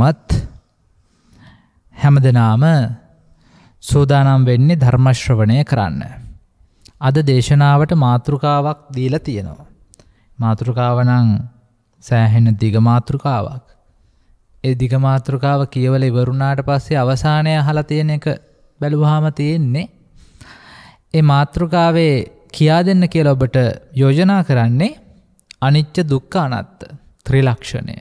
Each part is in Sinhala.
පින්වත් හැමදනාම සූදානම් වෙන්නේ ධර්මශ්‍රවණය කරන්න. අද දේශනාවට මාතෘකාවක් දීලා තියෙනවා. මාතෘකාවනං සෑහෙන දිගමාතෘකාවක්. ඒ දිගමාතෘකාව කියවල ඉවරුණාට පස්සේ අවසානය හලා තියෙන එක බැලුවහම තියෙන්නේ. ඒ මාතෘකාවේ කියා දෙන්න කියල ඔබට යෝජනා කරන්නේ අනිච්ච දුක්ඛ අනත්ත ත්‍රිලක්ෂණය.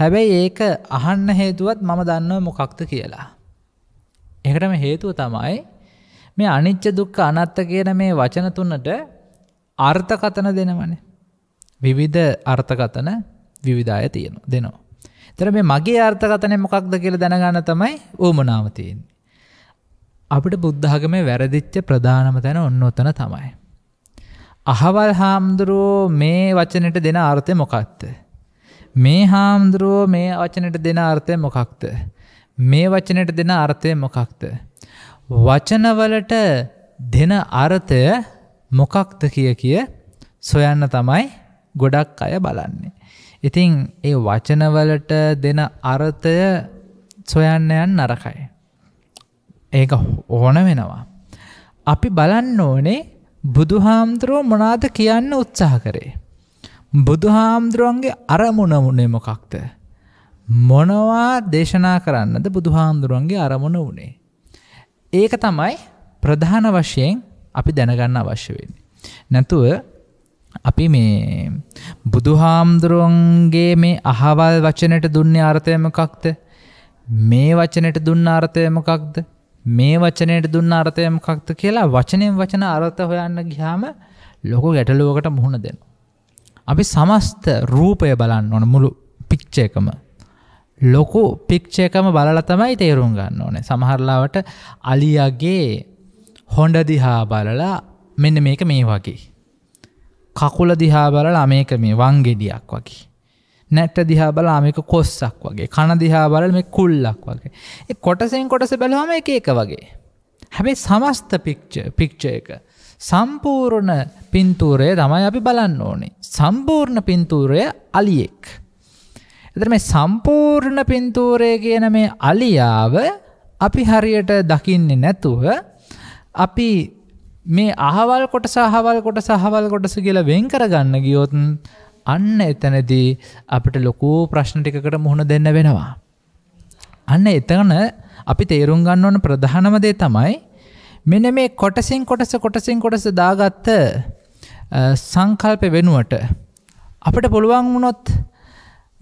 හැබැයි ඒක අහන්න හේතුවත් මම දන්නව මොකක්ද කියලා. එකටම හේතුව තමයි මේ අනිච්ච දුක්ක අනත්ත කියන මේ වචන තුන්නට අර්ථකතන දෙනවන. විවිධ අර්ථකතන විවිධාය තියෙන දෙනවා. තර මේ මගේ අර්ථකතනය මොකක්ද කියල දැනගන්න තමයි ඕමනාවතියෙන්. අපිට බුද්ධාගමේ වැරදිච්ච ප්‍රධානම තැන ඔන්නොතන තමයි. අහවල් හාමුදුරුවෝ මේ වචනට දෙන ආර්ථය මොකක්ද. මේ හාමුදුරුවෝ මේ වචනට දෙන අර්ථය මොකක්ද. මේ වචනයට දෙන අර්ථය මොකක්ද. වචනවලට දෙන අර්ථය මොකක්ද කිය කිය සොයන්න තමයි ගොඩක් අය බලන්නේ. ඉතිං ඒ වචනවලට දෙන අර්ථය සොයන්න යන් නරකයි. ඒක ඕන වෙනවා. අපි බලන්න ඕනේ බුදුහාමුදුරුවෝ මොනාද කියන්න උත්සාහ කරේ. බුදුහාමුදුරුවන්ගේ අරමුණමුණේ මොකක්ද. මොනවා දේශනා කරන්නද බුදුහාමුදුරුවන්ගේ අරමුණ වනේ. ඒක තමයි ප්‍රධාන වශයෙන් අපි දැනගන්න අවශ්‍ය වෙන්න. නැතුව අපි මේ බුදුහාමුදුරුවන්ගේ මේ අහවල් වචනයට දුන්නේ අර්ථයමකක්ද මේ වචනයට දුන්න අර්ථයමකක්ද මේ වචනයට දුන්න අර්ථයමකක්ද කියලා වචනයෙන් වචන අර්ථ හොයන්න ගිහාම ලොකු ගැටලුවකට මුහුණ දෙනවා. අපි සමස්ත රූපය බලන්න ඕන මුළු පික්්ච එකම ලොකු පික්්ච එකම බලල තමයි තේරුම් ගන්න ඕනේ සමහරලාවට අලියගේ හොඩ දිහා බලලා මෙන්න මේක මේ වගේ. කකුල දිහා බලලා මේක මේ වංගෙඩියක් වගේ. නැට්ට දිහා බලා මේක කොස්සක් වගේ කණ දිහා බලල මේ කුල්ලක් වගේ. කොටසෙන් කොටස බැලවාම එක එක වගේ. හැබැයි සමස්ත පික්්ච පික්්ච එක සම්පූර්ණ පින්තූරය තමයි අපි බලන්න ඕනේ. සම්පූර්ණ පින්තූරය අලියෙක්. එතන මේ සම්පූර්ණ පින්තූරය කියන මේ අලියාව අපි හරියට දකින්නේ නැතුව අපි මේ අහවල් කොටස අහවල් කොටස අහවල් කොටස කියලා වෙන් කරගන්න ගියොත් අන්න එතනදී අපිට ලොකු ප්‍රශ්න ටිකකට මුහුණ දෙන්න වෙනවා. අන්න එතන අපි තේරුම් ගන්න ඕන ප්‍රධානම දේ තමයි මෙන මේ කොටසින් කොටස කොටසින් කොටස දාගත්ත සංකල්ප වෙනුවට අපට පුළුවන් වුණොත්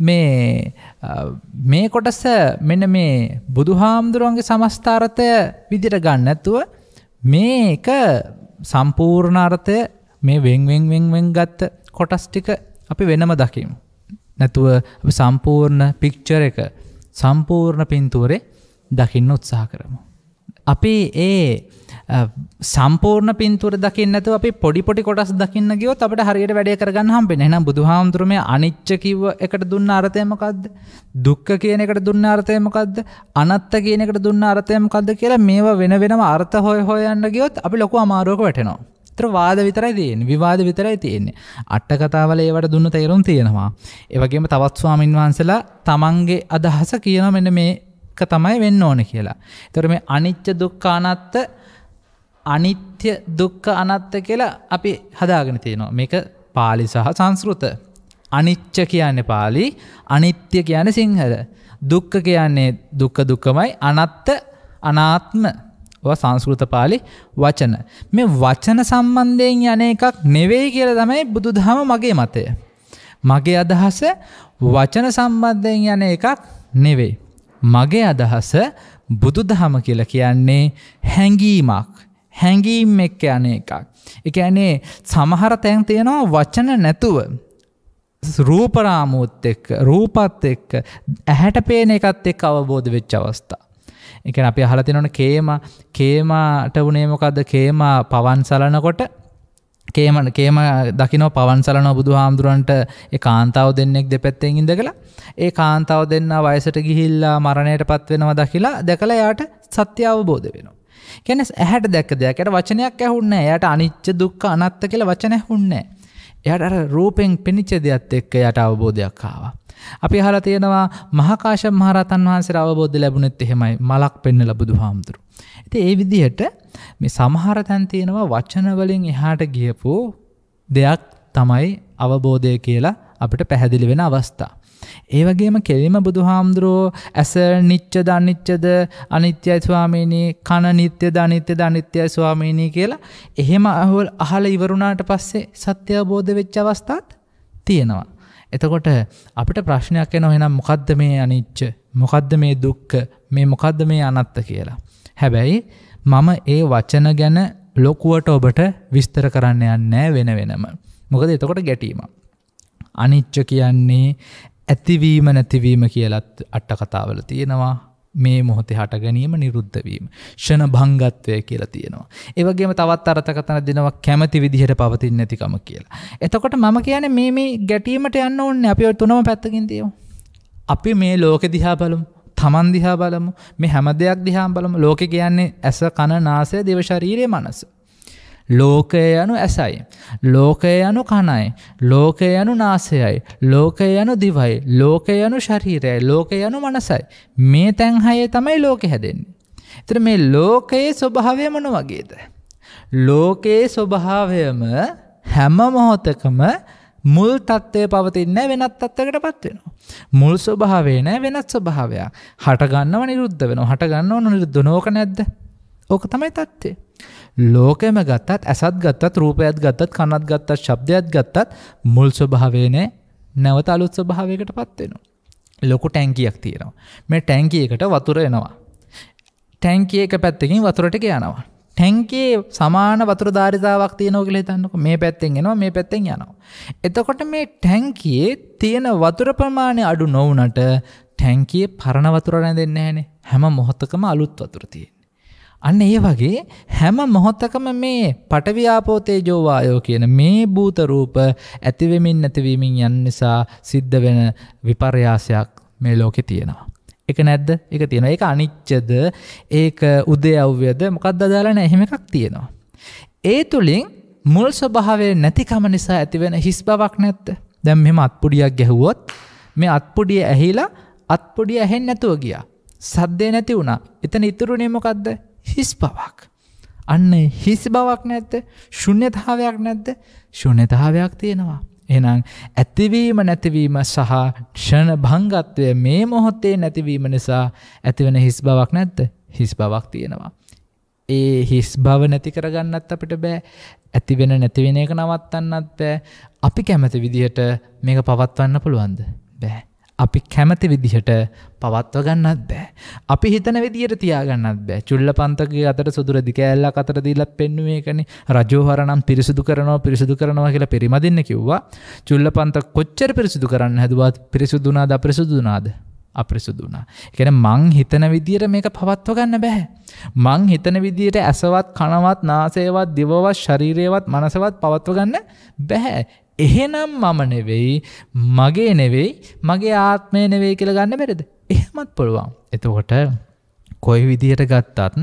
මේ මේ කොටස මෙන මේ බුදු හාමුදුරුවන්ගේ සමස්ථාරථය විදිට ගන්න ඇතුව මේක සම්පූර්ණාර්ථය මේ වෙන්වෙන්වෙන්වෙන් ගත්ත කොටස් ටික අපි වෙනම දකිමු. නැතුව සම්පූර්ණ පික්චර එක සම්පූර්ණ පින්තුවරේ දකින්න උත්සාහ කරමු. අපි ඒ සම්පූර්ණ පින්තුර දකින්නතු අපි පොඩිපොටි කොටස් දකින්න ගියෝ අපට හරියට වැඩය කරගන්න හම්බෙන එනම් බුදුහාමුදුරුම අනිච්ච කිව එකට දුන්න අර්ථයමකක්ද දුක්ඛ කියන එකට දුන්න අර්ථයමකක්ද අනත්ත කියන එකට දුන්න අර්ථයමකක්ද කියලා මේවා වෙන වෙනම අර්ථ හොය හොයන්න ගියොත් අපි ලොකු අමාරුවක වැටෙනවා. ඒතර වාද විතරයි තියෙන්නේ විවාද විතරයි තියෙන්නේ. අට කතාවල ඒවට දුන්න තේරුම් තියෙනවා. ඒ වගේම තවත් ස්වාමින් වහන්සේලා තමන්ගේ අදහස කියනවා මෙන්න මේක තමයි වෙන්න ඕන කියලා. ඒතර මේ අනිච්ච දුක්ඛ අනත්ත අනිත්‍ය දුක්ක අනත්ත කියලා අපි හදාගෙන තියෙනවා මේක පාලි සහ සංස්කෘත අනිච්ච කියන්න පාලි අනිත්‍ය කියන සිංහල දුක්ක කියන්නේ දුක්ක දුක්කමයි අනත්ත අනාත්ම සංස්කෘත පාලි වචන මේ වචන සම්බන්ධයෙන් යන එකක් නෙවෙයි කියල තමයි බුදු දහම මගේ මතය මගේ අදහස වචන සම්බන්ධයෙන් යන එකක් නෙවෙයි මගේ අදහස බුදු දහම කියල කියන්නේ හැඟීමක් හැඟීම් එක්ක යන එකක්. එක ඇනේ සමහර තැන් තියෙනවා වචන නැතුව. රූපරාමුත් එක්ක රූපත් එක්ක ඇහැට පේන එකත් එක් අවබෝධ වෙච්ච අවස්ථා. එක අපි අහලතිනොන කේම කේමට වනේමොකක්ද කේම පවන්සලනකොට කේමට කේම දකිනෝ පවන්සලන බුදු හාමුදුරුවන්ට ඒ කාන්තාව දෙන්නෙක් දෙපැත්තෙන් ඉඳ කලා ඒ කාන්තාව දෙන්න වයසට ගිහිල්ලා මරණයට පත්වෙනවා දකිලා දැකළ යාට සත්‍ය අවබෝධ වෙනවා. ගැන ඇහැට දැක් දෙයක් යට වචනයක් ඇහුන්න යට අනිච්ච දුක්ක අනත්ත කියල වචන හුන්නේ. එයට අර රූපෙන් පිනිච්ච දෙයක්ත් එක්ක යට අවබෝධයක් ආවා. අපි හලා තියෙනවා මහකාශ මහරතන් වහන්සේ අවබෝධ ලැබුණෙත් එහෙමයි මලක් පෙන්න ලබුදු හාමුදුරු. ඇති ඒ විදිහට මේ සමහර තැන් තියෙනවා වචනවලින් එහාට ගියපු දෙයක් තමයි අවබෝධය කියලා අපිට පැහැදිලි වෙන අවස්ථා. ඒවගේම කෙලිම බුදුහාමුදුරෝ ඇස නිච්ච දනිච්චද අනිත්‍යයි ස්වාමීනී කණ නිත්‍ය ධනිත්‍ය ධනිත්‍යයි ස්වාමීනී කියලා එහෙම අහුල් අහල ඉවරුණාට පස්සේ සත්‍ය අවබෝධ වෙච්ච අවස්ථාත් තියෙනවා. එතකොට අපිට ප්‍රශ්නයක් එන එහෙනම් මොකද්ද මේ අනිච්ච මොකද්ද මේ දුක්ක මේ මොකද්ද මේ අනත්ත කියලා. හැබැයි මම ඒ වචන ගැන ලොකුවට ඔබට විස්තර කරන්න යන්නෑ වෙන වෙනම. මොකද එතකොට ගැටීම. අනිච්ච කියන්නේ ඇතිවීම නැතිවීම කියලත් අට්ට කතාවල තියෙනවා මේ මොහොතේ හට ගැනීම නිරුද්ධවීම ෂණ භංගත්වය කියලා තියෙනවා. ඒවගේම තවත් අරතකතන දෙනවා කැමති විදිහට පවතින් නැතිකම කියලා. එතකොට මම කියන මේ මේ ගැටීමට යන්න ඕන්න අපි තුනම පැත්තකින් තියෝ. අපි මේ ලෝක දිහා බලමු තමන් දිහා බලමු මේ හැම දෙයක් දිහා බලමු ලෝක කියන්නේ ඇස කණ නාසය දෙවශරීරය මනස. ලෝකය යනු ඇසයි. ලෝකය යනු කණයි. ලෝකය යනු නාසයයි. ලෝකය යනු දිවයි. ලෝකය යනු ශරීරයයි. ලෝකය යනු මනසයි. මේ තැන්හයේ තමයි ලෝකෙ හැදෙන්නේ. එතර මේ ලෝකයේ ස්වභාවය මොන වගේද. ලෝකයේ ස්වභාවයම හැම මොහොතකම මුල් තත්ත්වය පවතින්න වෙනත් අත්තකට පත්වෙනවා. මුල් ස්වභාවේ නෑ වෙනත් ස්වභාවයක් හටගන්නව නිරුද්ධ වෙන හටගන්න ඕන නිරුද්ධ නෝක නැද්ද ඕක තමයි තත්ත්වේ. ලෝකෙම ගත්තත් ඇසත් ගත්තත් රූපයත් ගත්තත් කනත් ගත්තත් ශබ්දයක් ගත්තත් මුල් ස්වභාවයනෑ නැවත අලුත් ස්වභාවයකට පත්වෙනවා. ලොකු ටැංකියක් තියෙනවා. මේ ටැංකියකට වතුර එනවා. ටැංකිය එක පැත්තකින් වතුරට යනවා. ටැංකේ සමාන වතුර ධාරිතාවක් තියනෝගල තන්නක මේ පැත්තෙන් එනවා මේ පැත්තෙන් යනවා. එතකොට මේ ටැංකයේ තියෙන වතුර ප්‍රමාණය අඩු නොවනට ටැංකිය පරණ වතුර රැඳෙන්න හැනේ හැම මොහොත්තකම අලුත් වතුර තියෙන. අන්න ඒ වගේ හැම මොහොත්තකම මේ පටවි්‍යාපෝතේජෝ වායෝ කියන මේ භූත රූප ඇතිවෙමින් නැතිවීමින් යන නිසා සිද්ධ වෙන විපර්යාසයක් මේ ලෝකෙ තියෙනවා. එක නැද්ද එක තියෙන ඒක අනිච්චද ඒක උදයව්‍යද මොකක්ද දාලාන එහෙම එකක් තියෙනවා. ඒ තුළින් මුල් ස්වභාවේ නැතිකම නිසා ඇතිවෙන හිස් බවක් නැත්ත දැම් මෙම අත්පුඩියක් ගැහුවොත් මේ අත්පුඩිය ඇහිලා අත්පුඩිය ඇහෙන් නැතුව ගියා. සද්දේ නැති වුණා එතන ඉතුරුණේ මොකක්ද හිස් බවක්. අන්න හිස් බවක් නැත්ත ශුන්්‍යතාවයක් නැද්ද ශුන්‍යතාවයක් තියෙනවා. එනං ඇතිවීම නැතිවීම සහ ෂණ භංගත්වය මේ මොහොත්තේ නැතිවීම නිසා ඇතිවෙන හිස් බවක් නැත්ත හිස් බවක් තියෙනවා. ඒ හිස් බව නැති කරගන්නත් අපිට බෑ ඇතිවෙන නැතිවෙන එක නවත්තන්නත් බෑ අපි කැමති විදිහට මේක පවත්වන්න පුළුවන්ද බෑ අපි කැමති විදිහට පවත්ව ගන්නත් බෑ. අපි හිතන විදියට තියාගන්නත් බෑ චුල්ල පන්තක අතට සුදුරදි කෑල්ලා අතර දීලත් පෙන්නුවේකන රජෝහරනම් පිරිසිදු කරනවා පිරිසිදු කරනවා කියලා පිරිමදින්න කිව්වා චුල්ල පන්ත කොච්චර පිරිසිදු කරන්න හැදුවත් පිරිසිදුනාද අපිරිසිදුනාද අපිරිසිදුනා. එකන මං හිතන විදියට මේක පවත්ව ගන්න බැහැ. මං හිතන විදියට ඇසවත් කනවත් නාසේවත් දිවවත් ශරීරයවත් මනසවත් පවත්ව ගන්න බැහැ. එහෙනම් මම නෙවෙයි මගේ නෙවෙයි මගේ ආත්මය නෙවෙයි කියලා ගන්න බැරිද එහෙමත් පුළුවන් එතකොට කොයි විදිහට ගත්තත්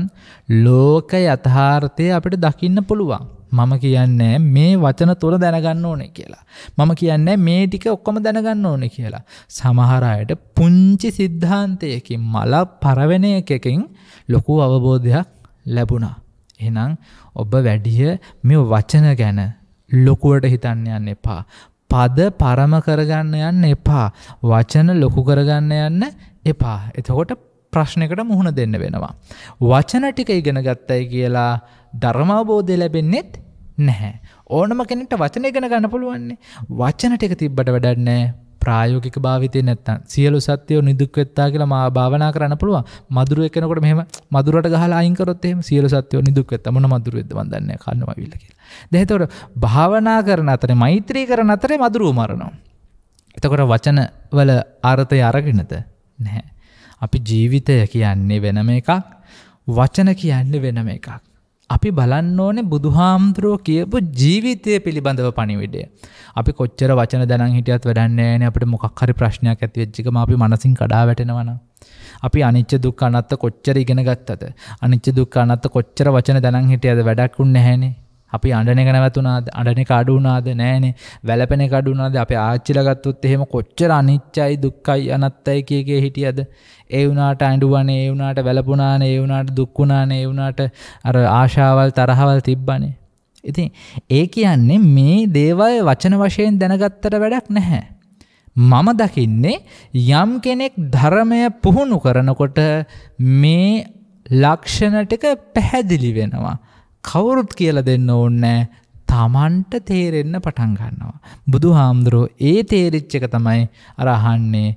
ලෝක යථාර්ථය අපිට දකින්න පුළුවන් මම කියන්නේ මේ වචන තුළ දැනගන්න ඕනේ කියලා. මම කියන්නේ මේ ටික ඔක්කොම දැනගන්න ඕනේ කියලා. සමහර අයට පුංචි සිද්ධාන්තයකින් මල පරවෙන එකකින් ලොකු අවබෝධයක් ලැබුණා. එහෙනම් ඔබ වැඩිය මේ වචන ගැන ලොකුවට හිතන්න යන්න එපා. පද පරම කරගන්න යන්න එපා. වචන ලොකු කරගන්න යන්න එපා. එතකොට ප්‍රශ්නකට මුහුණ දෙන්න වෙනවා. වචන ටික ඉගෙන ගත්තයි කියලා ධර්මාබෝධය ලැබෙන්නෙත් නැහැ. ඕනම කෙනෙට වචන ඉගෙන ගන්න පුළුවන්නේ. වචන ටික තිබ්බට වැඩන්නේ ප්‍රායෝගික භාවිතය නැත්තන් සියලු සත්‍යයෝ නිදුක්වෙත්තා කියලා මා භාවනා කරන්න පුළුව මදුර එකනකට මෙම මදුරට ගහලා අයිකරොත්තෙම සියල සත්‍යය නිදුක්වෙත් මන මදුරුවෙද වදන්න කන්නවා විල්ල කියලා. දෙහතවට භාවනා කරන අතර මෛත්‍රී කරන අතරේ මදුරුව මරනවා. එතකොට වචන වල අර්ථය අරගෙනත නැහැ. අපි ජීවිතය කියන්නේ වෙනම එකක් වචන කියන්නේ වෙනම එකක්. අපි බලන්න ඕනේ බුදුහාමුදුරුවෝ කියපු ජීවිතය පිළිබඳව පණිවිඩය. අපි කොච්චර වචන දැනන් හිටියත් වැඩන්නේ නෑනේ අපිට මොකක් හරි ප්‍රශ්නයක් ඇති වෙච්ච එකම අපි මනසින් කඩා වැටෙනවා නම්. අපි අනිච්ච දුක්ඛ අනාත්ත කොච්චර ඉගෙන ගත්තද? අනිච්ච දුක්ඛ අනාත්ත කොච්චර වචන දැනන් හිටියද වැඩක් උන්නේ නැහැනේ. අපි අඩන එක නැවතුනාද අඩන කඩුනාද නෑනේ වැලපෙන කඩුනාද අප ආච්චිලගත්තුත් එහෙම කොච්චර අනිච්චයි දුක්කයි අනත්තයි කියගේ හිටියද ඒ වුනාට අඩුවනේ ඒ වුනාට වැලපුනානේ ඒ වුනාට දුක්කුණානේ ඒ වුනාට අර ආශාවල් තරහවල් තිබ්බනේ ඉතින් ඒ කියන්නේ මේ දේවල් වචන වශයෙන් දැනගත්තට වැඩක් නැහැ මම දකින්නේ යම් කෙනෙක් ධර්මය පුහුණු කරනකොට මේ ලක්ෂණ ටික පැහැදිලි වෙනවා කවුරුත් කියලා දෙන්න ඕන්නෑ තමන්ට තේරෙන්න පටන් ගන්නවා. බුදු හාමුදුරුවෝ ඒ තේරිච්චක තමයි අරහන්නේ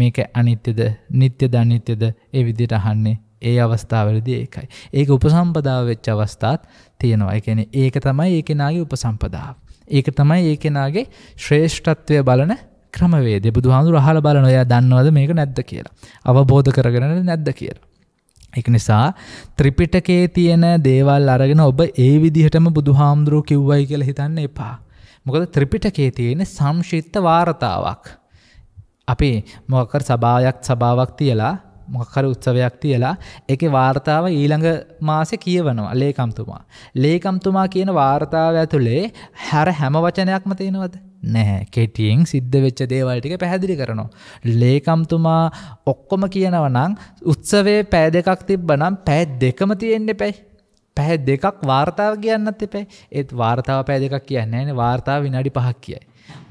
මේක අනිත්‍යද නිත්‍ය ධනිත්‍යද ඒ විදිට අහන්නේ ඒ අවස්ථාවලද ඒකයි. ඒක උපසම්පදාව වෙච්ච අවස්ථාත් තියෙනවා එකන ඒක තමයි ඒ කෙනගේ උපසම්පදාව. ඒක තමයි ඒ කෙනගේ ශ්‍රේෂ්ඨත්වය බලන ක්‍රමවේ බුදු හාමුදුර හල බලන ඔයා දන්නවද මේක නැද්ද කියලා. අවබෝධ කරගෙන නැද්ද කියලා. එක නිසා ත්‍රිපිටකේ තියෙන දේවල් අරගෙන ඔබ ඒ විදිහටම බුදු හාමුදුරුව කිව්වයි කියල හිතන්න එපා. මොකද ත්‍රිපිටකේ තියෙන සංශිත්ත වාර්තාවක්. අපි මොකර සභායක් සභාවක් තියලා මොකර උත්සවයක් තියලා එක වාර්තාව ඊළඟ මාසෙ කියවනවා ලේකම්තුමා. ලේකම්තුමා කියන වාර්තාව ඇතුළේ හැර හැම වචනයක්ම තියෙනවද. නැහැ කෙටියෙන් සිද්ධ වෙච්ච දේවල්ටික පැහැදිලි කරනවා. ලේකම්තුමා ඔක්කොම කියනවනං උත්සවේ පෑ දෙකක් තිබ්බනම් පැත් දෙකම තියෙන්න්න පැයි. පැහැ දෙකක් වාර්තාව කියන්නත් එපැයි ඒත් වාර්තාව පෑ දෙකක් කියන්න න වාර්තාව විනාඩි පහක් කියයි.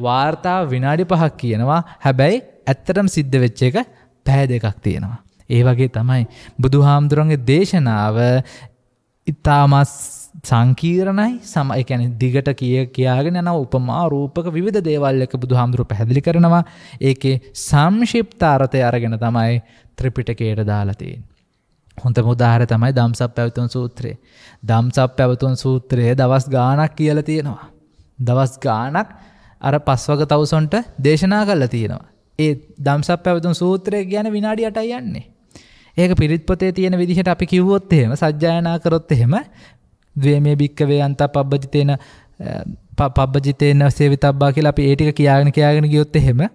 වාර්තාව විනාඩි පහක් කියනවා හැබැයි ඇත්තටම් සිද්ධ වෙච්ච එක පැහැ දෙකක් තියෙනවා. ඒ වගේ තමයි බුදු හාමුදුරන්ගේ දේශනාව ඉතාමස් සංකීරණයි සම එකැන දිගට කිය කියාගෙන නව උපමා රූපක විධ දේවල් එක බුදු හාමුදුරු පැදිලි කරනවා ඒකේ සම්ශිප්තාරතය අරගෙන තමයි ත්‍රිපිටකයට දාලතියෙන්. හොඳ මුදාහර තමයි දම්සක් පැවතුන් සූත්‍රයේ. දම්සක් පැවතුන් සූත්‍රයේ දවස් ගානක් කියල තියෙනවා. දවස් ගානක් අර පස්වග තවසොන්ට දේශනා කල්ල තියෙනවා. ඒ දම්සක් පැවතුන් සූත්‍රය ගැන විනාඩි අටයි යන්නේ. ඒක පිරිත්පොතේ තියෙන විදිහට අපි කිව්වොත් එහෙම සජ්ජායනා කරොත් එහෙම ද්වේමේ භික්කවේ අන්තා පබ්බජිතේන පබ්බජිතේන සේවිතබ්බා කියලා අපි ඒ ටික කියාගෙන කියාගෙන ගියොත් එහෙම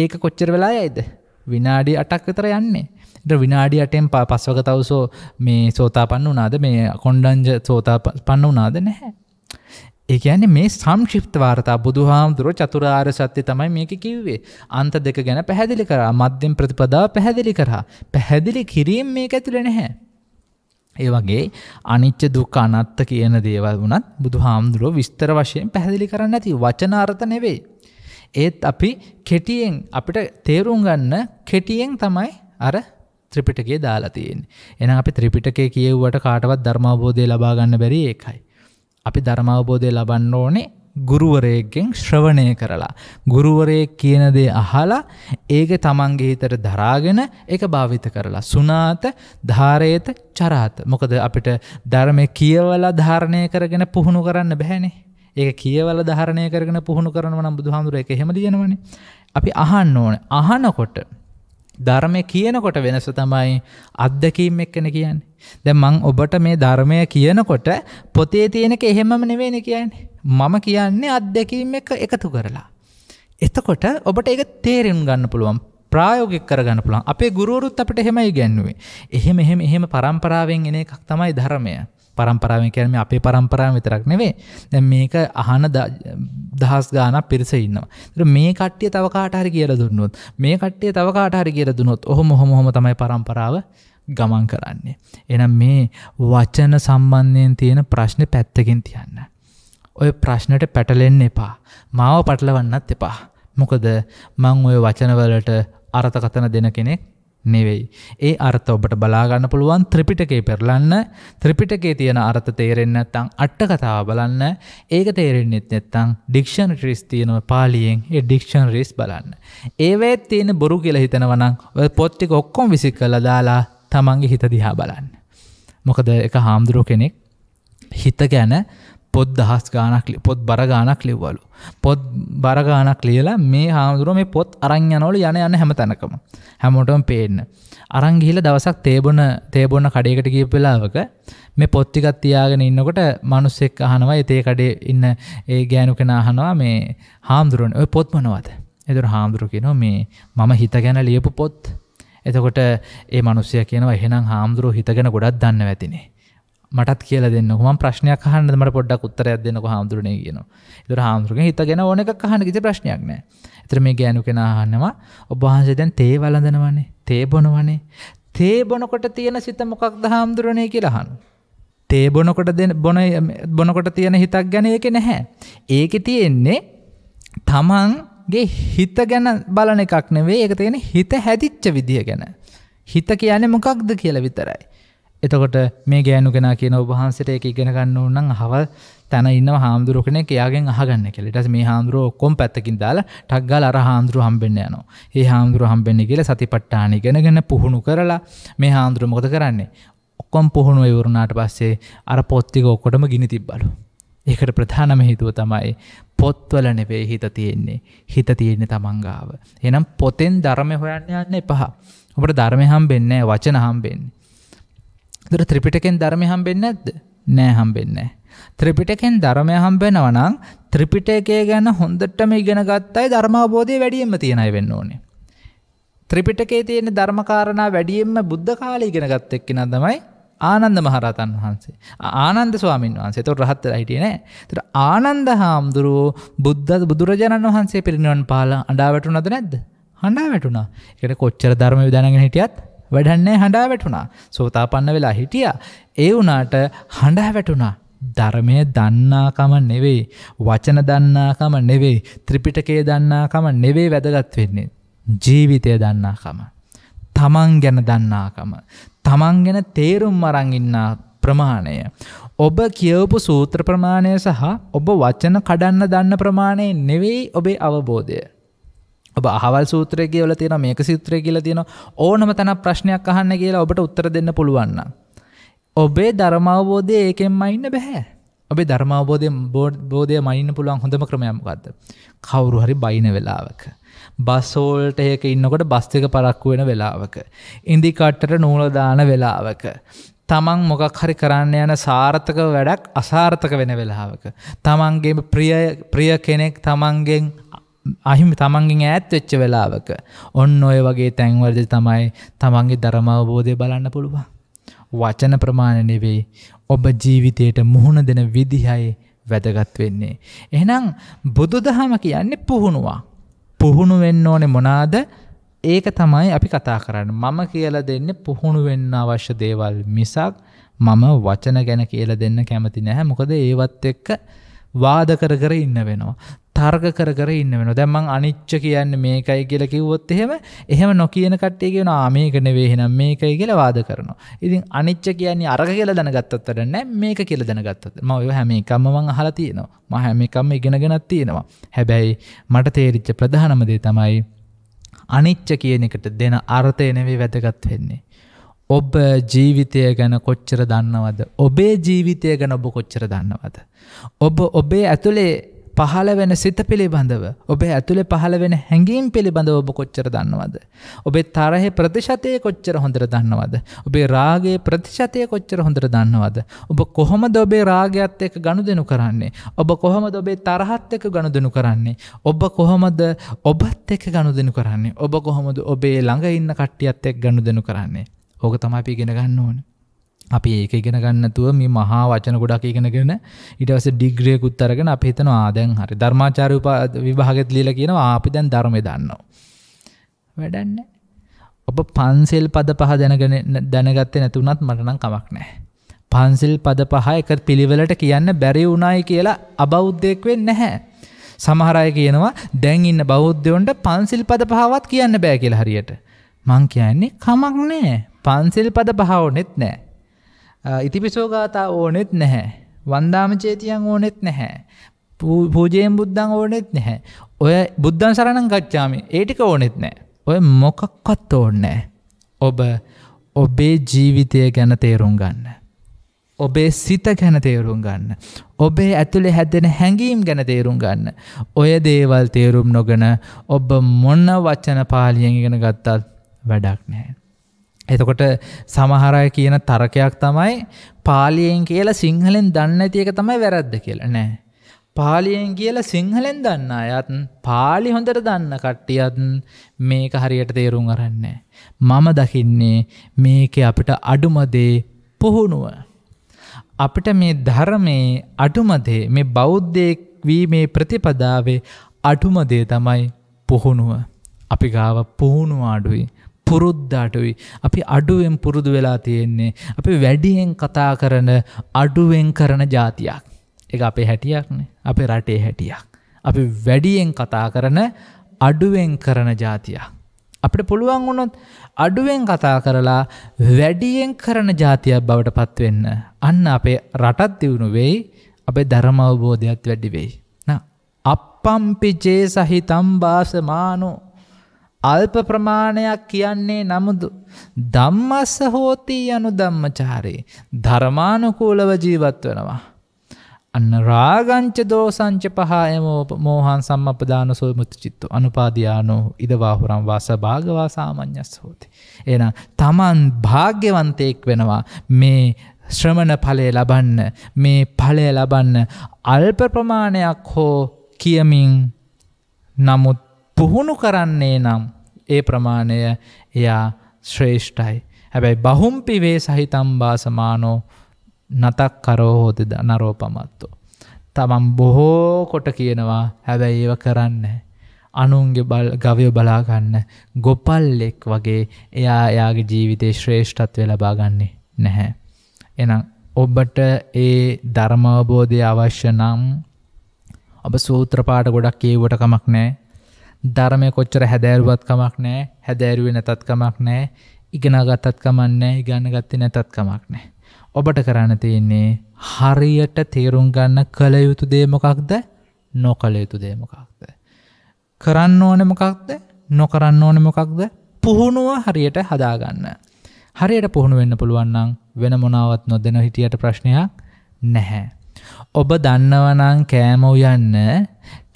ඒක කොච්චර වෙලා යයිද විනාඩි 8ක් විතර යන්නේ. ඊට විනාඩි 8ෙන් පස්වක තවසෝ මේ සෝතාපන්න වුණාද මේ කොණ්ඩඤ්ජ සෝතාපන්න වුණාද නැහැ. ඒ කියන්නේ මේ සංක්ෂිප්ත වාර්තා බුදුහාමුදුරුවෝ චතුරාර්ය සත්‍ය තමයි මේක කිව්වේ. අන්ත දෙක ගැන පැහැදිලි කරා. මධ්‍යම ප්‍රතිපදාව පැහැදිලි කරා. පැහැදිලි කිරීම මේක ඇතුලේ නැහැ. ඒ වගේ අනිච්ච දුක් අනත්ත කියන දේවල් වුණත් බුදු හාමුදුරුව විස්තර වශයෙන් පැහැදිලි කරන්න ඇති වචනාර්ථ නෙවෙයි. ඒත් අපි කෙටියෙන් අපිට තේරුම් ගන්න කෙටියෙන් තමයි අර ත්‍රිපිටකේ දාලා තියෙන්නේ. එහෙනම් අපි ත්‍රිපිටකේ කියෙව්වට කාටවත් ධර්මාවබෝධය ලබා ගන්න බැරි ඒකයි. අපි ධර්මාවබෝධය ලබන්න ඕනේ ගුරුවරයගෙන් ශ්‍රවණය කරලා. ගුරුවරය කියනදේ අහලා ඒක තමන්ගේ හිතට දරාගෙන එක භාවිත කරලා. සුනාත ධාරේත චරාත. මොකද අපිට ධර්මය කියවලා ධාරණය කරගෙන පුහුණු කරන්න බැහැනේ. ඒක කියවල ධාරණය කරගෙන පුහුණු කරනවනම් බුදුහාමුදුර එක හෙම ලියනවනේ. අපි අහන්න ඕන අහනකොට ධර්මය කියනකොට වෙනස තමයි අත්දැකීම් එක්කන කියන්නේ. දැ මං ඔබට මේ ධර්මය කියනකොට පොතේ තියෙනක එහෙමම නෙවෙන කියන්නේ. මම කියන්නේ අත්දැකීම් එක එකතු කරලා. එතකොට ඔබට එක තේරෙන් ගන්න පුළුවන් ප්‍රායෝගික කරගන්න පුළුවන් අපේ ගුරුවරුත් අපට එහෙමයි ගැන්නුවේ. එහෙම එහෙම එහෙම පරම්පරාවෙන් එන එකක් තමයි ධර්මය. පරම්පරාවෙන් කියරම අපේ පරම්පරාව විතරක් නෙවේ දැ මේක අහන දහස් ගානක් පිරිස ඉන්නවා මේ කට්ටිය තවකාටහරි කියල දුන්නොත් මේ කට්ටිය තවකාටහරි කියල දුනොත් ඔහොම හොම තමයි පරම්පරාව ගමන් කරන්නේ. එනම් මේ වචන සම්බන්ධයෙන් තියෙන ප්‍රශ්න පැත්තකින් තියන්න. ඔය ප්‍රශ්නට පැටලෙන්න එපා. මාව පටලවන්නත් එපා. මොකද මං ඔය වචනවලට අරථකතන දෙන කෙනෙක් නෙවෙයි. ඒ අර්ථ ඔබට බලාගන්න පුළුවන් ත්‍රිපිටකේ පෙරලන්න ත්‍රිපිටකේ තියෙන අර්ථ තේරෙන් නැත්තං අට්ට කතාව බලන්න ඒක තේරෙන්න්නෙත් නැත්තං ඩික්ෂන් රිස් තියෙනව පාලියෙන් ඒ ඩික්ෂන් රිස් බලන්න. ඒවේත් තියෙන බොරු කියල හිතනවනම් පොත්තික ඔක්කොම් විසි කල දාලා තමන්ගේ හිත දිහා බලන්න. මොකද එක හාමුදුරුව කෙනෙක් හිත ගැන පොත් දහස් ගානක් පොත් බරගානක් ලිව්වලු. පොත් බරගානක් ලියලා මේ හාමුදුරුව මේ පොත් අරංයනවල යන යන හැම තැනකම හැමෝටම පේන්න. අරංගිහිල දවසක් තේබොන තේබොන්න කඩේකට ගිය වෙලාවක මේ පොත්තිකත් තියාගෙන ඉන්නකොට මනුස්සෙක් අහනවා එතේ කඩේ ඉන්න ඒ ගෑනු කෙන අහනවා මේ හාමුදුරුවන් ඔය පොත් මනවද. එතුර හාමුදුරු කියනවා මේ මම හිත ගැන ලියපු පොත්. එතකොට ඒ මනුස්සය කියනවා එහෙනම් හාමුදුරුව හිතගෙන ගොඩක් දන්න ඇතිනේ. මටත් කියල දෙන්නකම ප්‍රශ්නයක් හන්නට පොඩ්ඩක් උත්තරයක් දෙන්නක හාමුදුරනය කියන ඉතුර හාමුදුරක හිතගෙන ඕන එක හන කිසි ප්‍රශ්නයක් නෑ එතර මේ ගෑනු කෙන හන්නවා ඔබහන්සේ දැන් තේ වලඳනවනේ තේ බොනවනේ තේ බොනකොට තියෙන සිත මොකක් ද හාමුදුරණය කියලහන් තේ බොනකොට දෙ බොන බොනකොට තියෙන හිතක් ගැන එක නැහැ ඒක තියෙන්නේ තමන්ගේ හිත ගැන බලන එකක් නෙවේ එක තියෙන හිත හැදිච්ච විදිහ ගැන හිත කියන්නේ මොකක්ද කියල විතරයි එතකොට මේ ගෑනු කෙන කියන ඔබහන්සට එක ඉගෙන ගන්න උන්නන් හවල් තැන ඉන්න හාමුදුරුව කෙන එකයාගෙන් අහගන්න කෙලෙටස මේ හාමුදුරුව කොම් පැත්තකින් දාලා ටක්ගල් අර හාමුදුරුව හම්බෙන්න්න යනවා ඒ හාමුදුරුව හම්බෙන්න්න කියල සතිපට්ටාන ගෙනගෙන පුහුණු කරලා මේ හාමුදුරුව මොද කරන්නේ ඔක්කොම් පුහුණු එවරුණාට පස්සේ අර පොත්තික ඔක්කොටම ගිනි තිබ්බලු ඒකට ප්‍රධානම හිතුව තමයි පොත්වල නෙවේ හිත තියෙන්නේ හිත තියෙන්නේ තමන්ගාව එනම් පොතෙන් ධර්මය හොයන්න යන්න එපහ ඔබට ධර්මය හම්බෙන්න වචන හම්බෙන්නේ දොර ත්‍රිපිටකෙන් ධර්මය හම්බෙන්නේ නැද්ද? නෑ හම්බෙන්නේ ත්‍රිපිටකෙන් ධර්මය හම්බෙනවා නම් ත්‍රිපිටකය ගැන හොඳටම ඉගෙන ගත්ත අය ධර්මාබෝධය වැඩියෙන්ම තියන අය වෙන්න ඕනේ. ත්‍රිපිටකේ තියෙන ධර්මකාරණා වැඩියෙන්ම බුද්ධ කාලේ ඉගෙන ගත්ත එක්කෙනා තමයි ආනන්ද මහරහතන් වහන්සේ. ආනන්ද ස්වාමීන් වහන්සේ. ඒතකොට රහත් වෙලා හිටියේ නෑ. ඒතර ආනන්ද හාමුදුරුවෝ බුද්ධ බුදුරජාණන් වහන්සේ පිරිනිවන් පාලා අඬා වැටුණාද නැද්ද? අඬා වැටුණා. ඒකට කොච්චර ධර්ම විදනගෙන හිටියත් වැඩන්නේ හඬා වැටුණා සෝතාපන්න වෙලා හිටිය ඒ වනාට හඬා වැටුණා ධර්මය දන්නාකම නෙවෙයි වචන දන්නාකම නෙවෙයි ත්‍රිපිටකේ දන්නාකම නෙවෙයි වැදගත් වෙන්නේ ජීවිතය දන්නාකම තමන් ගැන දන්නාකම තමන් ගැන තේරුම් අරන් ඉන්නා ප්‍රමාණය ඔබ කියවපු සූත්‍ර ප්‍රමාණය සහ ඔබ වචන කඩන්න දන්න ප්‍රමාණය නෙවෙයි ඔබේ අවබෝධය ඔබ අහවල් සූත්‍රය කියවල තියෙන මේක සිත්‍රය කියල තියෙන ඕනම තැන ප්‍රශ්නයක් අහන්න කියලා ඔබට උත්තර දෙන්න පුළුවන්න. ඔබේ ධර්මවබෝධය ඒකෙන්ම ඉන්න බැහැ. ඔබේ ධර්මවබෝධය බෝඩ් බෝධය මයින්න පුළුවන් හොඳම ක්‍රමයමකක්ද. කවුරු හරි බයින වෙලාවක. බස්සෝල්ට ඒක ඉන්නකොට බස්තික පරක්කු වෙන වෙලාවක. ඉන්දිකට්ටට නූලදාන වෙලාවක. තමන් මොකක් හරි කරන්න යන සාර්ථක වැඩක් අසාර්ථක වෙන වෙලාවක. තමන්ගේ ප්‍රිය කෙනෙක් තමන්ගෙන් අහිම තමන්ගෙන් ඈත් වෙච්ච වෙලාවක ඔන්න ඔය වගේ තැන්වලද තමයි තමන්ගේ ධර්මාවබෝධය බලන්න පුළුවන්. වචන ප්‍රමාණ නෙවෙයි ඔබ ජීවිතයට මුහුණ දෙන විදිහයි වැදගත් වෙන්නේ. එහෙනම් බුදුදහම කියන්නේ පුහුණුවක්. පුහුණු වෙන්න ඕනේ මොනාද? ඒක තමයි අපි කතා කරන්න මම කියලා දෙන්න පුහුණු වෙන්න අවශ්‍ය දේවල් මිසක් මම වචන ගැන කියලා දෙන්න කැමති නැහැ මොකද ඒවත් එක්ක වාද කර කර ඉන්න වෙනවා. තර්ග කර කර ඉන්න වෙන දැම්මං අනිච්ච කියන්න මේකයි කියල කිව්වොත් එහෙම එහෙම නොකියන කට්ටේ කියෙන ආමේකන වේහෙනම් මේකයි කියල වාද කරනවා ඉතින් අනිච්ච කියන්නේ අරග කියල දැනගත්තත්තර නෑ මේක කියල දැනගත්තත් ම ඔය හැම එකම්මවන් අහලා තියෙනවා ම හැමිකම්ම ඉගෙනගෙනත් තියෙනවා හැබැයි මට තේරිච්ච ප්‍රධානමදේ තමයි අනිච්ච කියන එකට දෙන අර්ථය නෙවේ වැදගත් වෙන්නේ ඔබ ජීවිතය ගැන කොච්චර දන්නවද. ඔබේ ජීවිතය ගැන ඔබ කොච්චර දන්නවද. ඔබ ඔබේ ඇතුළේ පහළ වෙන සිත පිළිබඳව ඔබේ ඇතුළේ පහළ වෙන හැඟීම් පිළිබඳව ඔබ කොච්චර දන්නවද. ඔබේ තරහෙ ප්‍රතිශතය කොච්චර හොඳර දන්නවද. ඔබේ රාගේ ප්‍රතිශතය කොච්චර හොඳර දන්නවද. ඔබ කොහොම ඔබේ රාගයත් එක්ක ගණු දෙනු කරන්නේ. ඔබ කොහොමද ඔබේ තරහත් එක ගණු දෙනු කරන්නේ. ඔබ කොහොමද ඔබත් එක ගණු දෙනු කරන්නේ. ඔබ කොහොමද ඔබේ ළඟ ඉන්න කට්ටියත් එක් ගණු දෙනු කරන්නේ. ඕක තමයි අපි ඉගෙන ගන්න ඕන. අපි ඒක ඉගෙන ගන්නතුව මේ මහා වචන ගොඩක් ඉගෙනගෙන ඊට පස්සේ ඩිග්‍රියකුත් අරගෙන අපි හිතනවා දැන් හරි ධර්මාචාර්ය විභාගෙත් ලියලා කියනවා අපි දැන් ධර්මය දන්නවා. වැඩක් නැහැ. ඔබ පන්සල් පද පහ දැනගෙන දැනගත්තේ නැතුණත් මට නම් කමක් නැහැ. පන්සල් පද පහ එක පිළිවෙලට කියන්න බැරි වුණයි කියලා අබෞද්ධයෙක් වෙන්නේ නැහැ. සමහර අය කියනවා දැන් ඉන්න බෞද්ධයොන්ට පන්සල් පද පහවත් කියන්න බෑ කියලා හරියට. මං කියන්නේ කමක් නැහැ. පන්සිල් පද පහ ඕනෙත් නෑ. ඉතිපිසෝගාතා ඕනෙත් නැහැ. වන්දාමචේතියන් ඕනෙත් නැහැ. පූජයෙන් බුද්ධන් ඕනෙත් නැහැ. ඔය බුද්ධන් සරණන් ගච්චාමි ඒටික ඕනෙත් නෑ. ඔය මොකක්වත් ඕන්නෑ. ඔබ ඔබේ ජීවිතය ගැන තේරුම් ගන්න. ඔබේ සිත ගැන තේරුම් ගන්න. ඔබේ ඇතුළේ හැදෙන හැඟීම් ගැන තේරුම් ගන්න. ඔය දේවල් තේරුම් නොගෙන ඔබ මොන්න වච්චන පාලියෙන් ගෙන ගත්තත් වැඩක් නෑ. එතකොට සමහරය කියන තරකයක් තමයි පාලියෙන් කියලා සිංහලෙන් දන්න ඇතියක තමයි වැරද්ද කියලා නෑ. පාලියෙන් කියලා සිංහලෙන් දන්න අයත් පාලි හොඳට දන්න කට්ටියත් මේක හරියට තේරුම් අරන්නේ. මම දකින්නේ මේක අපිට අඩුමදේ පුහුණුව. අපිට මේ ධර්මයේ අටුමදේ මේ බෞද්ධයෙක් වීමේ ප්‍රතිපදාවේ අටුමදේ තමයි පුහුණුව. අපි ගාව පුහුණු ආඩුයි. පුරුද්ධාටුයි. අපි අඩුවෙන් පුරුදු වෙලා තියෙන්නේ. අපි වැඩියෙන් කතා කරන අඩුවෙන් කරන ජාතියක්. එක අපේ හැටියක්න අපේ රටේ හැටියක්. අපි වැඩියෙන් කතා කරන අඩුවෙන් කරන ජාතියක්. අපිට පුළුවන් වුණොත් අඩුවෙන් කතා කරලා වැඩියෙන් කරන ජාතියක් බවට පත්වෙන්න. අන්න අපේ රටත් දියුණු වෙයි අපේ ධර්ම අවබෝධයක් වැඩි වෙයි. අපම්පිචේ සහිතම් බාසමානෝ අල්ප ප්‍රමාණයක් කියන්නේ නමුදු ධම්මස්ස හෝති යනු ධම්මචාරේ ධර්මානුකූලව ජීවත් වෙනවා අන්න රාගංච දෝසංච පහයමෝ මෝහන් සම්මපදාන සොයමුත චිත්ත අනුපාදියානෝ ඉදවාහුරම් වාස භාගවා සාමඤ්ඤස් හෝති එහෙනම් තමන් භාග්‍යවන්තයෙක් වෙනවා මේ ශ්‍රමණ ඵලය ලබන්න මේ ඵලය ලබන්න අල්ප ප්‍රමාණයක් හෝ කියමින් නමුත් පුහුණු කරන්නේ නම් ඒ ප්‍රමාණය එයා ශ්‍රේෂ්ඨයි. හැබැයි බහුම්පිවේ සහිතම් බාසමානෝ නතක් කරෝහෝද නරෝ පමත්තෝ. තමන් බොහෝ කොට කියනවා හැබැයි ඒව කරන්න. අනුන්ගේ බල් ගවයෝ බලාගන්න ගොපල්ලෙක් වගේ එයා එයාගේ ජීවිතේ ශ්‍රේෂ්ඨත්වය ලබාගන්නේ නැහැ. එනම් ඔබට ඒ ධර්මවබෝධය අවශ්‍ය නම් ඔබ සූත්‍රපාට ගොඩක් ඒවට කමක් නෑ ධර්මය කොච්චර හැදෑරුවත්කමක් නෑ හැදෑරුවේ නැතත්කමක් නෑ ඉගෙනගත්තත්කමන්න ඉගන්න ගත්ත නැතත්කමක් නෑ. ඔබට කරන්න තියෙන්නේ හරියට තේරුම් ගන්න කළ යුතු දේමකක්ද නොකළ යුතු දේමකක්ද. කරන්න ඕන මොකක්ද නොකරන්න ඕන මොකක්ද පුහුණුව හරියට හදාගන්න. හරියට පුහුණු වෙන්න පුළුවන්නම් වෙන මොනාවත් නොදෙන හිටියට ප්‍රශ්නයක් නැහැ. ඔබ දන්නවනං කෑම උයන්න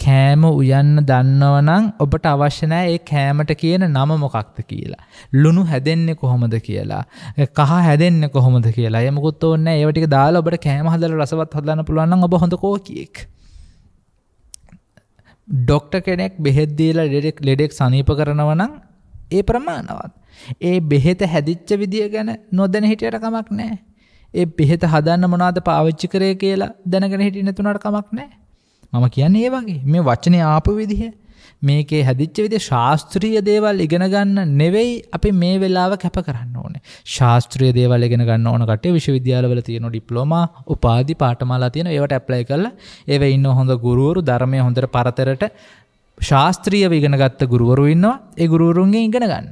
කෑම උයන්න දන්නවනං ඔබට අවශ්‍යනෑ ඒ කෑමට කියන නම මොකක්ද කියලා. ලුණු හැදෙන්නේ කොහොමද කියලා. කහ හැදෙන්න කොහොමද කියලා යමුකුත් ඔන්න ඒවැටි දාල ඔබට කෑම හදල රසවත් හදන්න පුළුවන් ඔබ හොඳ කෝකියෙක්. ඩොක්ට කෙනෙක් බෙහෙද්දීලා ලෙඩෙක් ලෙඩෙක් සනීප කරනවනං ඒ ප්‍රමාණවත්. ඒ බෙහෙත හැදිච්ච විදිිය ගැන නොදැන හිටියට කමක් නෑ. ඒ බෙහෙත හදන්න මොනාද පාවිච්චි කරය කියලා දැනගෙන හිටි නැතුනට කමක් නෑ මම කියන්න ඒ වගේ මේ වචනය ආපු විදිහ මේකේ හැදිච්ච විදි ශාස්ත්‍රීය දේවල් ඉගෙන ගන්න නෙවෙයි අපි මේ වෙලාව කැප කරන්න ඕනේ ශාස්ත්‍රීය දේවල් ඉගෙන ගන්න ඕනකට විශවවිද්‍යාලවල තියෙන ඩිප්ලෝම උපාදි පාටමාලා තියෙන ඒවට ඇප්ලයි කරලා ඒව ඉන්න හොඳ ගුරුවරු ධර්මය හොඳට පරතරට ශාස්ත්‍රීය ඉගෙනගත්ත ගුරුවරු ඉන්නවා ඒ ගුරුවරුන්ගේ ඉගෙන ගන්න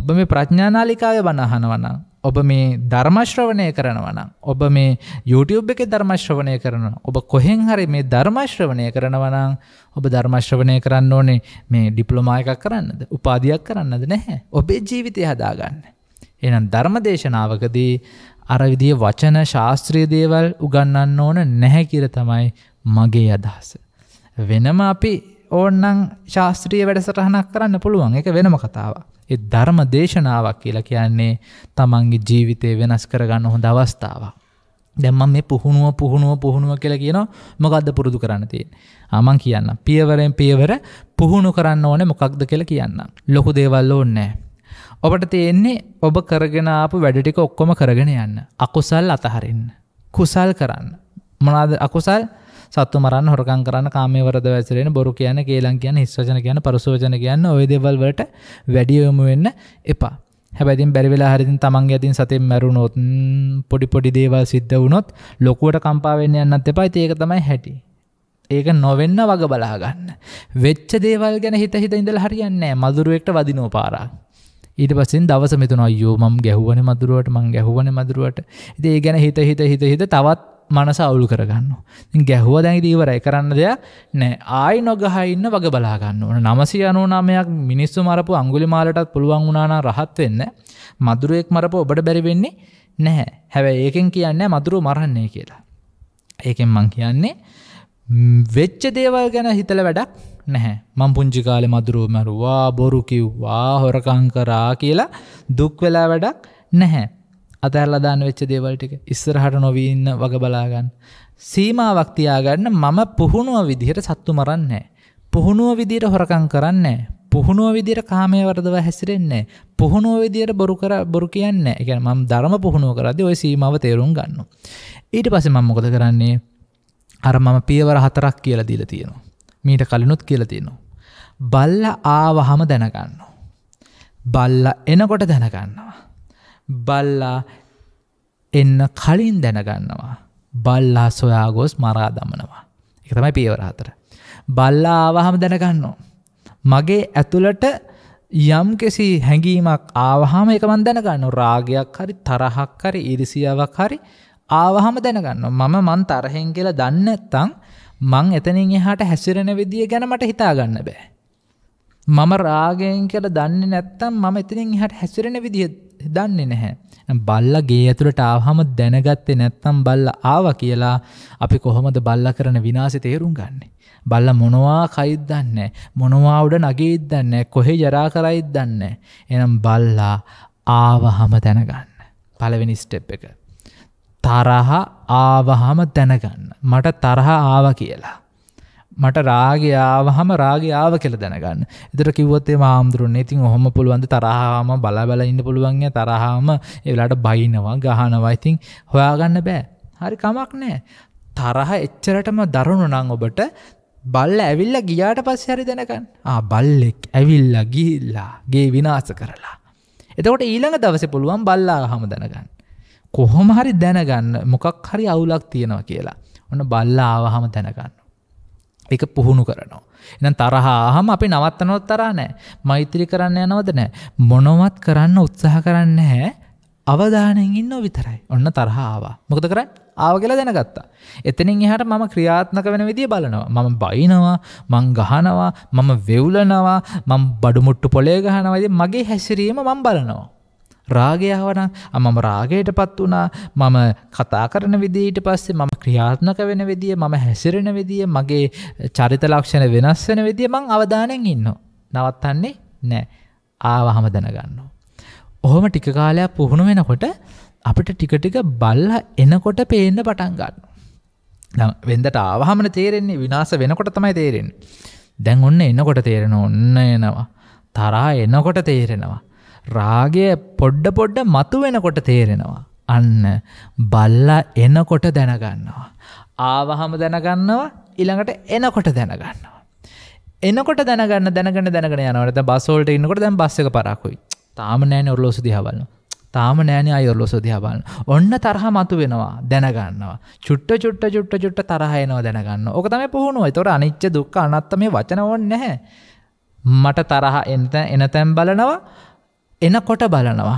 ඔබ මේ ප්‍රඥානාලිකාව බණහනවනම් ඔබ මේ ධර්මශ්‍රවණය කරනවනම් ඔබ මේ YouTube එක ධර්මශ්‍රවණය කරන ඔබ කොහෙන් හරි මේ ධර්මශ්‍රවණය කරනවනම් ඔබ ධර්මශ්‍රවණය කරන්න ඕනේ මේ ඩිප්ලොමා එකක් කරන්නද උපාධයක් කරන්නද නැහැ ඔබේ ජීවිතය හදාගන්න එනම් ධර්මදේශනාවකදී අරවිදිිය වචන ශාස්ත්‍රීය දේවල් උගන්නන්න ඕන නැහැ කියර තමයි මගේ අදහස වෙනම අපි ඕන්නං ශාස්ත්‍රීය වැඩසටහනක් කරන්න පුළුවන් එක වෙනම කතාවක් ඒ ධර්ම දේශනාවක් කියලා කියන්නේ තමන්ගේ ජීවිතය වෙනස් කරගන්න හොඳ අවස්ථාවක්. දැම්ම මේ පුහුණුව පුහුණුව පුහුණුව කියලා කියනවා මොකක්ද පුරුදු කරන්න තියෙන. ආමන් කියන්න. පියවරෙන් පියවර පුහුණු කරන්න ඕනේ මොකක්ද කියලා කියන්න. ලොකු දේවල් ඕනේ ඔබට තියෙන්නේ ඔබ කරගෙන ආපු වැඩ ටික ඔක්කොම කරගෙන යන්න. අකුසල් අතහරින්න. කුසල් කරන්න. මොනවාද අකුසල්? සත්තු මරන් හොරකං කරන්න කාමවරද වැසරෙන බොරු කියන කේලන් කියන හිස්වචන කියන පරසෝජන කියන්න ඔයදෙවල් වලට වැඩියොමු වෙන්න එපා හැබැතින් බැරිවෙලා හරිතින් තමන්ගේ ඇතින් සතෙන් මැරුණොත් පොඩි පොඩි දේවල් සිද්ධ වුණොත් ලොකුවට කම්පාවෙන්න යන්නත් එපයි ඒක තමයි හැටි ඒක නොවෙන්න වග බලාගන්න වෙච්ච දේවල් ගැන හිත හිත ඉඳල හරියන්නෑ මදුරුවෙක්ට වදිනෝ පාරා ඊට පසින් දවස මෙතුන අයෝ මම් ගැහුවන මදුරුවට මං ගැහුවන මදුරුවට ඒ ගැන හිත හිත හිත හිත තවත් මනස අවුල් කරගන්න ගැහුව දැඟ දීවරයි කරන්න දෙයක් නෑ ආයි නොගහඉන්න වග බලාගන්න ඕන නමසි අනුනාමයක් මිනිස්සු මරපු අංගුලි මාලටත් පුළුවන් වුණනා රහත් වෙන්න මදුරුවෙක් මරප ඔබට බැරිවෙන්නේ නැහැ හැබැ ඒකෙන් කියන්න මදුරු මරන්නේ කියලා ඒකෙන් මං කියන්නේ වෙච්ච දේවල් ගැන හිතල වැඩක් නැහැ මං පුංචි කාලෙ මදුරුව මැරුවා බොරු කිව්වා හොරකං කරා කියලා දුක් වෙලා වැඩක් නැහැ අතැරලදාන්න වෙච්ච දේවල්ටික ඉස්සරහට නොවීන්න වග බලාගන්න. සීමාවක් තියාගන්න මම පුහුණුව විදිහට සත්තු මරන්නේ. පුහුණුව විදියට හොරකං කරන්නේ. පුහුණුව විදියට කාමය වරදව හැසිරෙන්නේ. පුහුණුව විදියට බොරු කර බොරු කියන්න එකන මම් ධර්ම පුහුණුව කරදි ඔය සීමාව තේරුම් ගන්න. ඊට පස මම්මොකද කරන්නේ අර මම පියවර හතරක් කියලා දීල තියෙනවා. මීට කලිනුත් කියල තියෙනවා. බල්ල ආවහම දැනගන්න. බල්ල එනකොට දැනගන්නවා. බල්ලා එන්න කලින් දැනගන්නවා. බල්ලා සොයා ගොස් මරා දමනවා. එක තමයි පියවරහතර. බල්ලා ආවහම දැනගන්නෝ. මගේ ඇතුළට යම් කෙසි හැඟීමක් ආවහම එකමන් දැනගන්න රාගයක් හරි තරහක් හරි ඉරිසියාවක් හරි ආවහම දැනගන්න මම මන් තරහෙන් කියලා දන්නත්තං මං එතනින් එහාට හැසිරෙන විදිිය ගැන මට හිතාගන්න බෑ. මම රාගයෙන් කියල දන්න නැත්තම් මම එතිනින් හට හැසිරෙන විදිහ දන්නේ නැහැ. බල්ල ගේ ඇතුළට ආහම දැනගත්තේ නැත්තම් බල්ල ආව කියලා අපි කොහොමද බල්ල කරන විනාසි තේරුම් ගන්න. බල්ල මොනවා කයිද දන්න මොනවාවුඩ නගේත් දන්න කොහේ ජරා කරයිත් දන්න. එනම් බල්ලා ආවහම දැනගන්න. පලවෙනි ස්ටෙප් එක. තරහා ආවහම දැනගන්න. මට තරහා ආව කියලා. මට රාගේ ආවහම රාගේ ආව කෙල දැනගන්න එතර කිවත්තේ මාමුදුරන් ඉතින් ඔහොම පුළුවන්ද තරහාම බලබල ඉන්න පුළුවන්ය තරහාම එලාට බයිනවා ගහනවා ඉතින් හොයාගන්න බෑ හරි කමක් නෑ තරහ එච්චරටම දරුණු නං ඔබට බල්ල ඇවිල්ල ගියාට පස් හරි දැනකන් බල්ලෙක් ඇවිල්ල ගිල්ලා ගේ විනාස කරලා. එතකොට ඊළඟ දවස පුළුවන් බල්ලා හම දැනගන්න. කොහොම හරි දැනගන්න මොකක් හරි අවුලක් තියෙනවා කියලා. ඔන්න බල්ලා ආවහම දැනගන්න. ගැප් එක පුහුණු කරනවා. එනම් තරහාහම අපි නවත්තනොත් තරා නෑ මෛත්‍රී කරන්න යනවද නෑ මොනවත් කරන්න උත්සාහ කරන්න හැ අවධානයෙන් ඉන්න විතරයි ඔන්න තරහාවා මොකද කරන්න ආව කියලා දැනගත්තා. එතනින් එහට මම ක්‍රියාත්මක වෙන විදිිය බලනවා මම බයිනවා මං ගහනවා මම වෙව්ලනවා මං බඩුමුට්ටු පොලේ ගහනවද මගේ හැසිරීම මං බලනවා. රාගයහවන මම රාගයට පත් වනා මම කතා කරන විදිීට පස්සේ මම ක්‍රියාත්මක වෙන විදිිය මම හැසිරෙන විදිිය මගේ චරිත ලක්ෂණ වෙනස් වෙන විදිිය මං අවධානයෙන් ඉන්න. නවත්තන්නේ නෑ ආවහම දැනගන්න. ඔහොම ටිකකාලයක් පුහුණු වෙනකොට අපිට ටිකටික බල්ල එනකොට පේන්න පටන්ගන්න. වෙදට ආවහමන තේරෙන්නේ විනාස වෙනකොට තමයි තේරෙන්. දැන් ඔන්න එන්නකොට තේරෙන ඔන්න එනවා. තරා එන්නකොට තේරෙනවා. රාගය පොඩ්ඩ පොඩ්ඩ මතු වෙනකොට තේරෙනවා. අන්න බල්ලා එනකොට දැනගන්නවා. ආවහම දැනගන්නවා ඉළඟට එනකොට දැනගන්නවා. එනකොට දැනගන්න දැනගෙන දැනගෙන යනවට බස්සෝල්ට ඉන්නකොට දැන් බස්සක පරක්කුයි තාම නෑන ඔරලෝසු දිහබලන්න. තාම නෑන අයොල්ලො සොදිහබන්න ඔන්න තරහ මතු වෙනවා දැනගන්නවා චුට්ට චුට්ට චුට්ට චුට්ට තරහයනවා දැනගන්න ඕක තම පුහුණුව තොර අනිච්ච දුක් අනත්තම මේ වචනවොන් නැහැ මට තරහ එත එන තැම් බලනවා එනකොට බලනවා.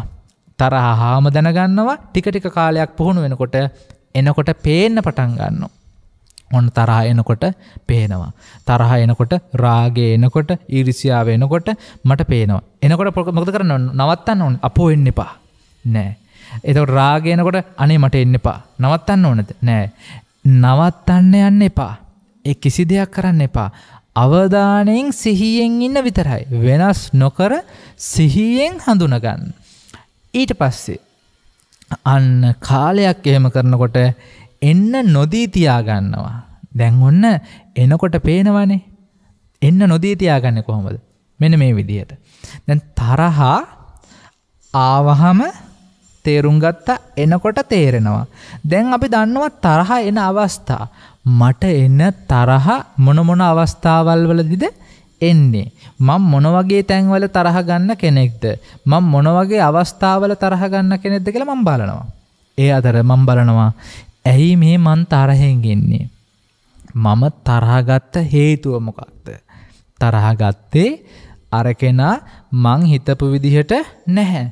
තරහ හාම දැනගන්නවා ටිකටික කාලයක් පුහුණු වෙනකොට එනකොට පේන්න පටන් ගන්න. ඔන්න තරහ එනකොට පේනවා. තරහ එනකොට රාගේ එනකොට ඊරිසියාව එනකොට මට පේනවා. එනකොට පොක මොද කරන්න නවත්තන්න ඕන අපෝ එන්න එපා නෑ. එතකට රාගයනකොට අනේ මට එන්න එපා නවත්තන්න ඕනද නෑ. නවත්තන්න යන්න එපා. ඒ කිසි දෙයක් කරන්න එපා. අවධානයෙන් සිහියෙන් ඉන්න විතරයි. වෙනස් නොකර සිහියෙන් හඳුනගන්න. ඊට පස්සේ. අන්න කාලයක් එහෙම කරනකොට එන්න නොදී තියාගන්නවා. දැන් ඔන්න එනකොට පේනවනේ. එන්න නොදී තියාගන්න කොහොමද. මෙන මේ විදිහට. දැන් තරහා ආවහම තේරුම් ගත්තා එනකොට තේරෙනවා. දැන් අපි දන්නවත් තරහ එන අවස්ථා. මට එන්න තරහ මොනමොන අවස්ථාවල් වලදිද එන්නේ. මං මොනවගේ තැන්වල තරහ ගන්න කෙනෙක්ද. මං මොනවගේ අවස්ථාවල තරහ ගන්න කෙනෙක්ද කියලා මං බලනවා. ඒ අතර මං බලනවා ඇයි මේ මන් තරහෙන්ගෙන්නේ. මම තරහගත්ත හේතුව මොකක්ද. තරහගත්තේ අරකෙනා මං හිතපු විදිහට නැහැ.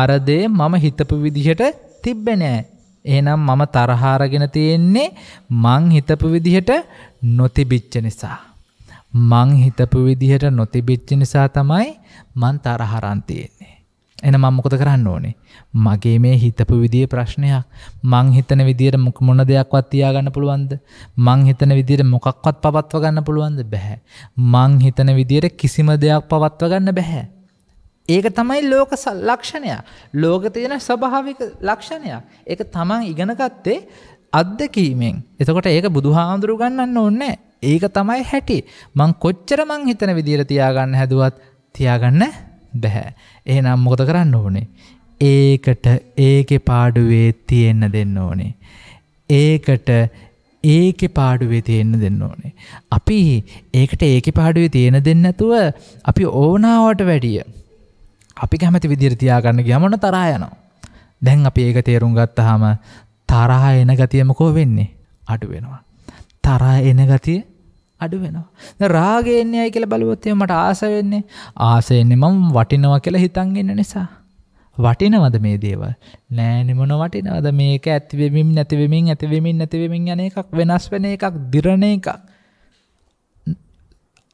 අරදේ මම හිතපු විදිහට තිබ්බෙනෑ. එහනම් මම තරහාරගෙන තියෙන්නේ මං හිතපු විදිහට නොතිබිච්ච නිසා. මං හිතපු විදිහට නොතිබිච්චි නිසා තමයි මන් තරහරන්තියෙන්නේ. එන මංමකොත කරන්න ඕනේ. මගේ මේ හිතපු විදිිය ප්‍රශ්නයක් මං හිතන විදිර මුක් මොන දෙයක්වත් තියාගන්න පුළුවන්ද. මං හිතන විදිර මොකක්වත් පවත්ව ගන්න පුළුවන්ද බැහැ. මං හිතන විදියට කිසිම දෙයක් පවත්ව ගන්න බැහැ. ඒක තමයි ලෝක ලක්ෂණයක්. ලෝක තියෙන ස්වභාවික ලක්ෂණයක්. ඒක තමන් ඉගෙනගත්තේ අත්දැකීමෙන්. එතකොට ඒක බුදුහාඳුරු ගන්නන්න ඕනේ. ඒක තමයි හැටි. මං කොච්චර මං හිතන විදිහට තියාගන්න හැදුවත් තියාගන්න බෑ. එහෙනම් මොකද කරන්න ඕනේ? ඒකට ඒකේ පාඩුවේ තියෙන්න දෙන්න ඕනේ. ඒකට ඒකෙ පාඩුවේ තියෙන්න දෙන්න ඕනේ. අපි ඒකට ඒකෙ පාඩුවේ තියෙන දෙන්න නැතුව අපි ඕනාවට වැඩිය අපි කැමති විදිර තියාගන්න ගමන තරා යනවා. දැන් අපි ඒක තේරුම් ගත්තහම තරහා එන ගතියමකෝ වෙන්නේ අඩු වෙනවා. තරා එන ගතිය අඩු වෙනවා රාගේෙන්න්නේයි කියල බලවොත්තය මට ආස වෙන්නේ ආසෙන්නේ මම වටිනව කියලා හිතන්ගන්න නිසා. වටිනවද මේ දේව නෑනෙමොන වටිනවද මේක ඇතිවෙමින් නැතිවෙමින් ඇතිවෙමින් නැතිවෙමින් යන එකක් වෙනස් වෙන එකක් දිරණ එකක්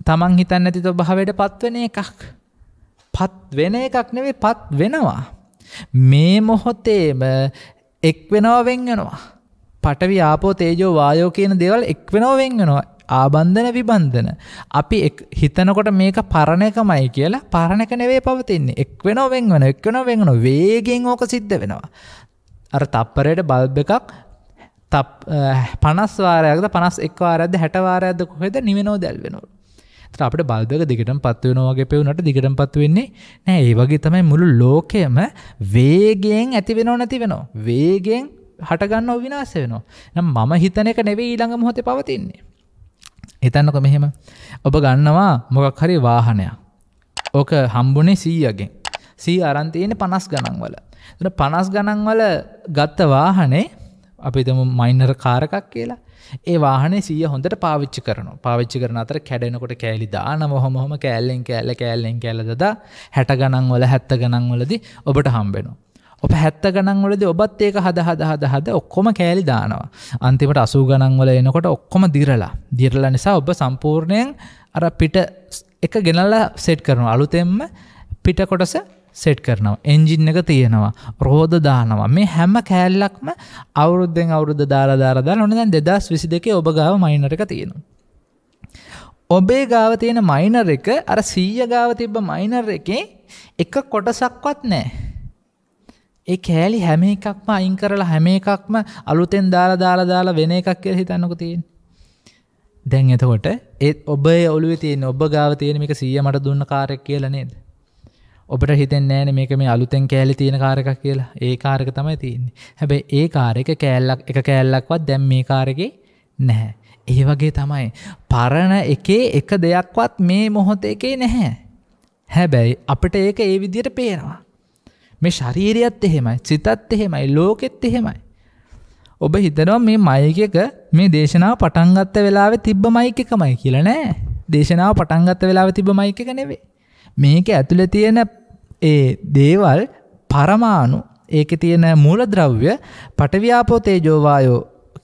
තමන් හිතන් නැති ඔබහවට පත්වන එකක් පත් වෙන එකක් නෙවේ පත් වෙනවා. මේ මොහොතේම එක් වෙනවෙන් වෙනවා. පටවි ආපෝ තේජෝ වායෝ කියන දේවල් එක් වෙනවෙන් වෙනවා. ආබන්ධන විබන්ධන. අපි හිතනකොට මේක පරණ එකමයි කියලා පරණක නෙවේ පවතින්නේ. එක් වෙනවෙන් වෙන එක් වෙනවෙන් වෙන වේගෙන් ඕක සිද්ධ වෙනවා. අර තප්පරයට බල්බ එකක් පනස්වාරයක්ද පනස් එක්වාරයක්ද හැටවාරයක්ද කොහෙද නිවෙනෝ දැල්වෙනවා. තර අපට බල්ධක දිගටම පත්වනවාගේ පෙවුනට දිගටම පත්වවෙන්නේ නෑ ඒ වගේ තමයි මුළු ලෝකයම වේගෙන් ඇතිවෙනෝ නැතිවෙනවා. වේගෙන් හටගන්න ඔවිනාස වෙනවා. නම් මම හිතන එක නෙවේ ඊළඟ මොහොතේ පවතින්නේ. හිතන්නක මෙහෙම ඔබ ගන්නවා මොකක් හරි වාහනයක්. ඕක හම්බුනේ සීයගෙන්. සී අරන්තයන පනස් ගණන් වල. පනස් ගණන් වල ගත්ත වාහනේ අපිතම මයින්නර කාරකක් කියලා ඒ වාහනේ සිය හොඳට පාවිච්චි කරන පාවිච්චි කරන අතර කැඩෙනකොට කෑලි දානම හොමහොම කෑල්ලෙන් කෑල්ල කෑල්ලෙන් කැලදද හැට ගණන් වල හැත්ත ගණන් වලදි ඔබට හම්බෙනවා. ඔප හැත්ත ගණන්වලද ඔබත් ඒක හද හද හද හද ඔක්කොම කෑලි දානවා අන්තිමට අසූ ගණන්වල එනකොට ඔක්කොම දිරලා දිරල නිසා ඔබ සම්පූර්ණයෙන් අර පිට එක ගෙනල්ලා සෙට් කරන අලුතෙම්ම පිටකොටස සෙට් කරනවා එන්ජින් එක තියෙනවා රෝධ දානවා මේ හැම කෑල්ලක්ම අවුරුද්ධෙන් අවුරුද්ධ දාරදාරදා ඔන්න දැන් දෙදස් විසි දෙකේ ඔබගාව මයිනර එක තියෙනවා. ඔබේ ගාව තියෙන මයිනර් එක අර සීය ගාව තිබ්බ මයිනර් එකේ එක කොටසක්වත් නෑ. ඒ කෑලි හැම එකක්ම අයින් කරලා හැම එකක්ම අලුතෙන් දාලා දාලා දාලා වෙන එකක් කියල හිතන්නක තියෙන්. දැන් එතකොට ඒත් ඔබ ඔලුව තියෙන් ඔබ ගාව තියෙනමික සීය මට දුන්න කාරක් කියල නේද. ඔබට හිතෙන් නෑන මේක මේ අලුතැන් කෑලි තියෙන කාරක කියලා ඒ කාරක තමයි තියන්නේ හැබැ ඒ කාරක කෑල්ලක් එක කෑල්ලක්වත් දැම් මේ කාරගේ නැහැ. ඒ වගේ තමයි පරණ එකේ එක දෙයක්වත් මේ මොහොත එකේ නැහැ. හැබැයි අපට ඒක ඒ විදියට පේනවා. මේ ශරීරයත් එහෙමයි සිතත් එහෙමයි ලෝකෙත් එහෙමයි. ඔබ හිතනවා මේ මයික එක මේ දේශනාව පටන්ගත්ත වෙලාව තිබ්බ මයික එකමයි කියල නෑ දේශනාව පටන්ගත්ත වෙලාව තිබ මයික එක නෙවේ මේක ඇතුළ තියෙන ඒ දේවල් පරමාණු ඒක තියෙන මූල ද්‍රව්‍ය පටවි්‍යාපෝතේජෝවායෝ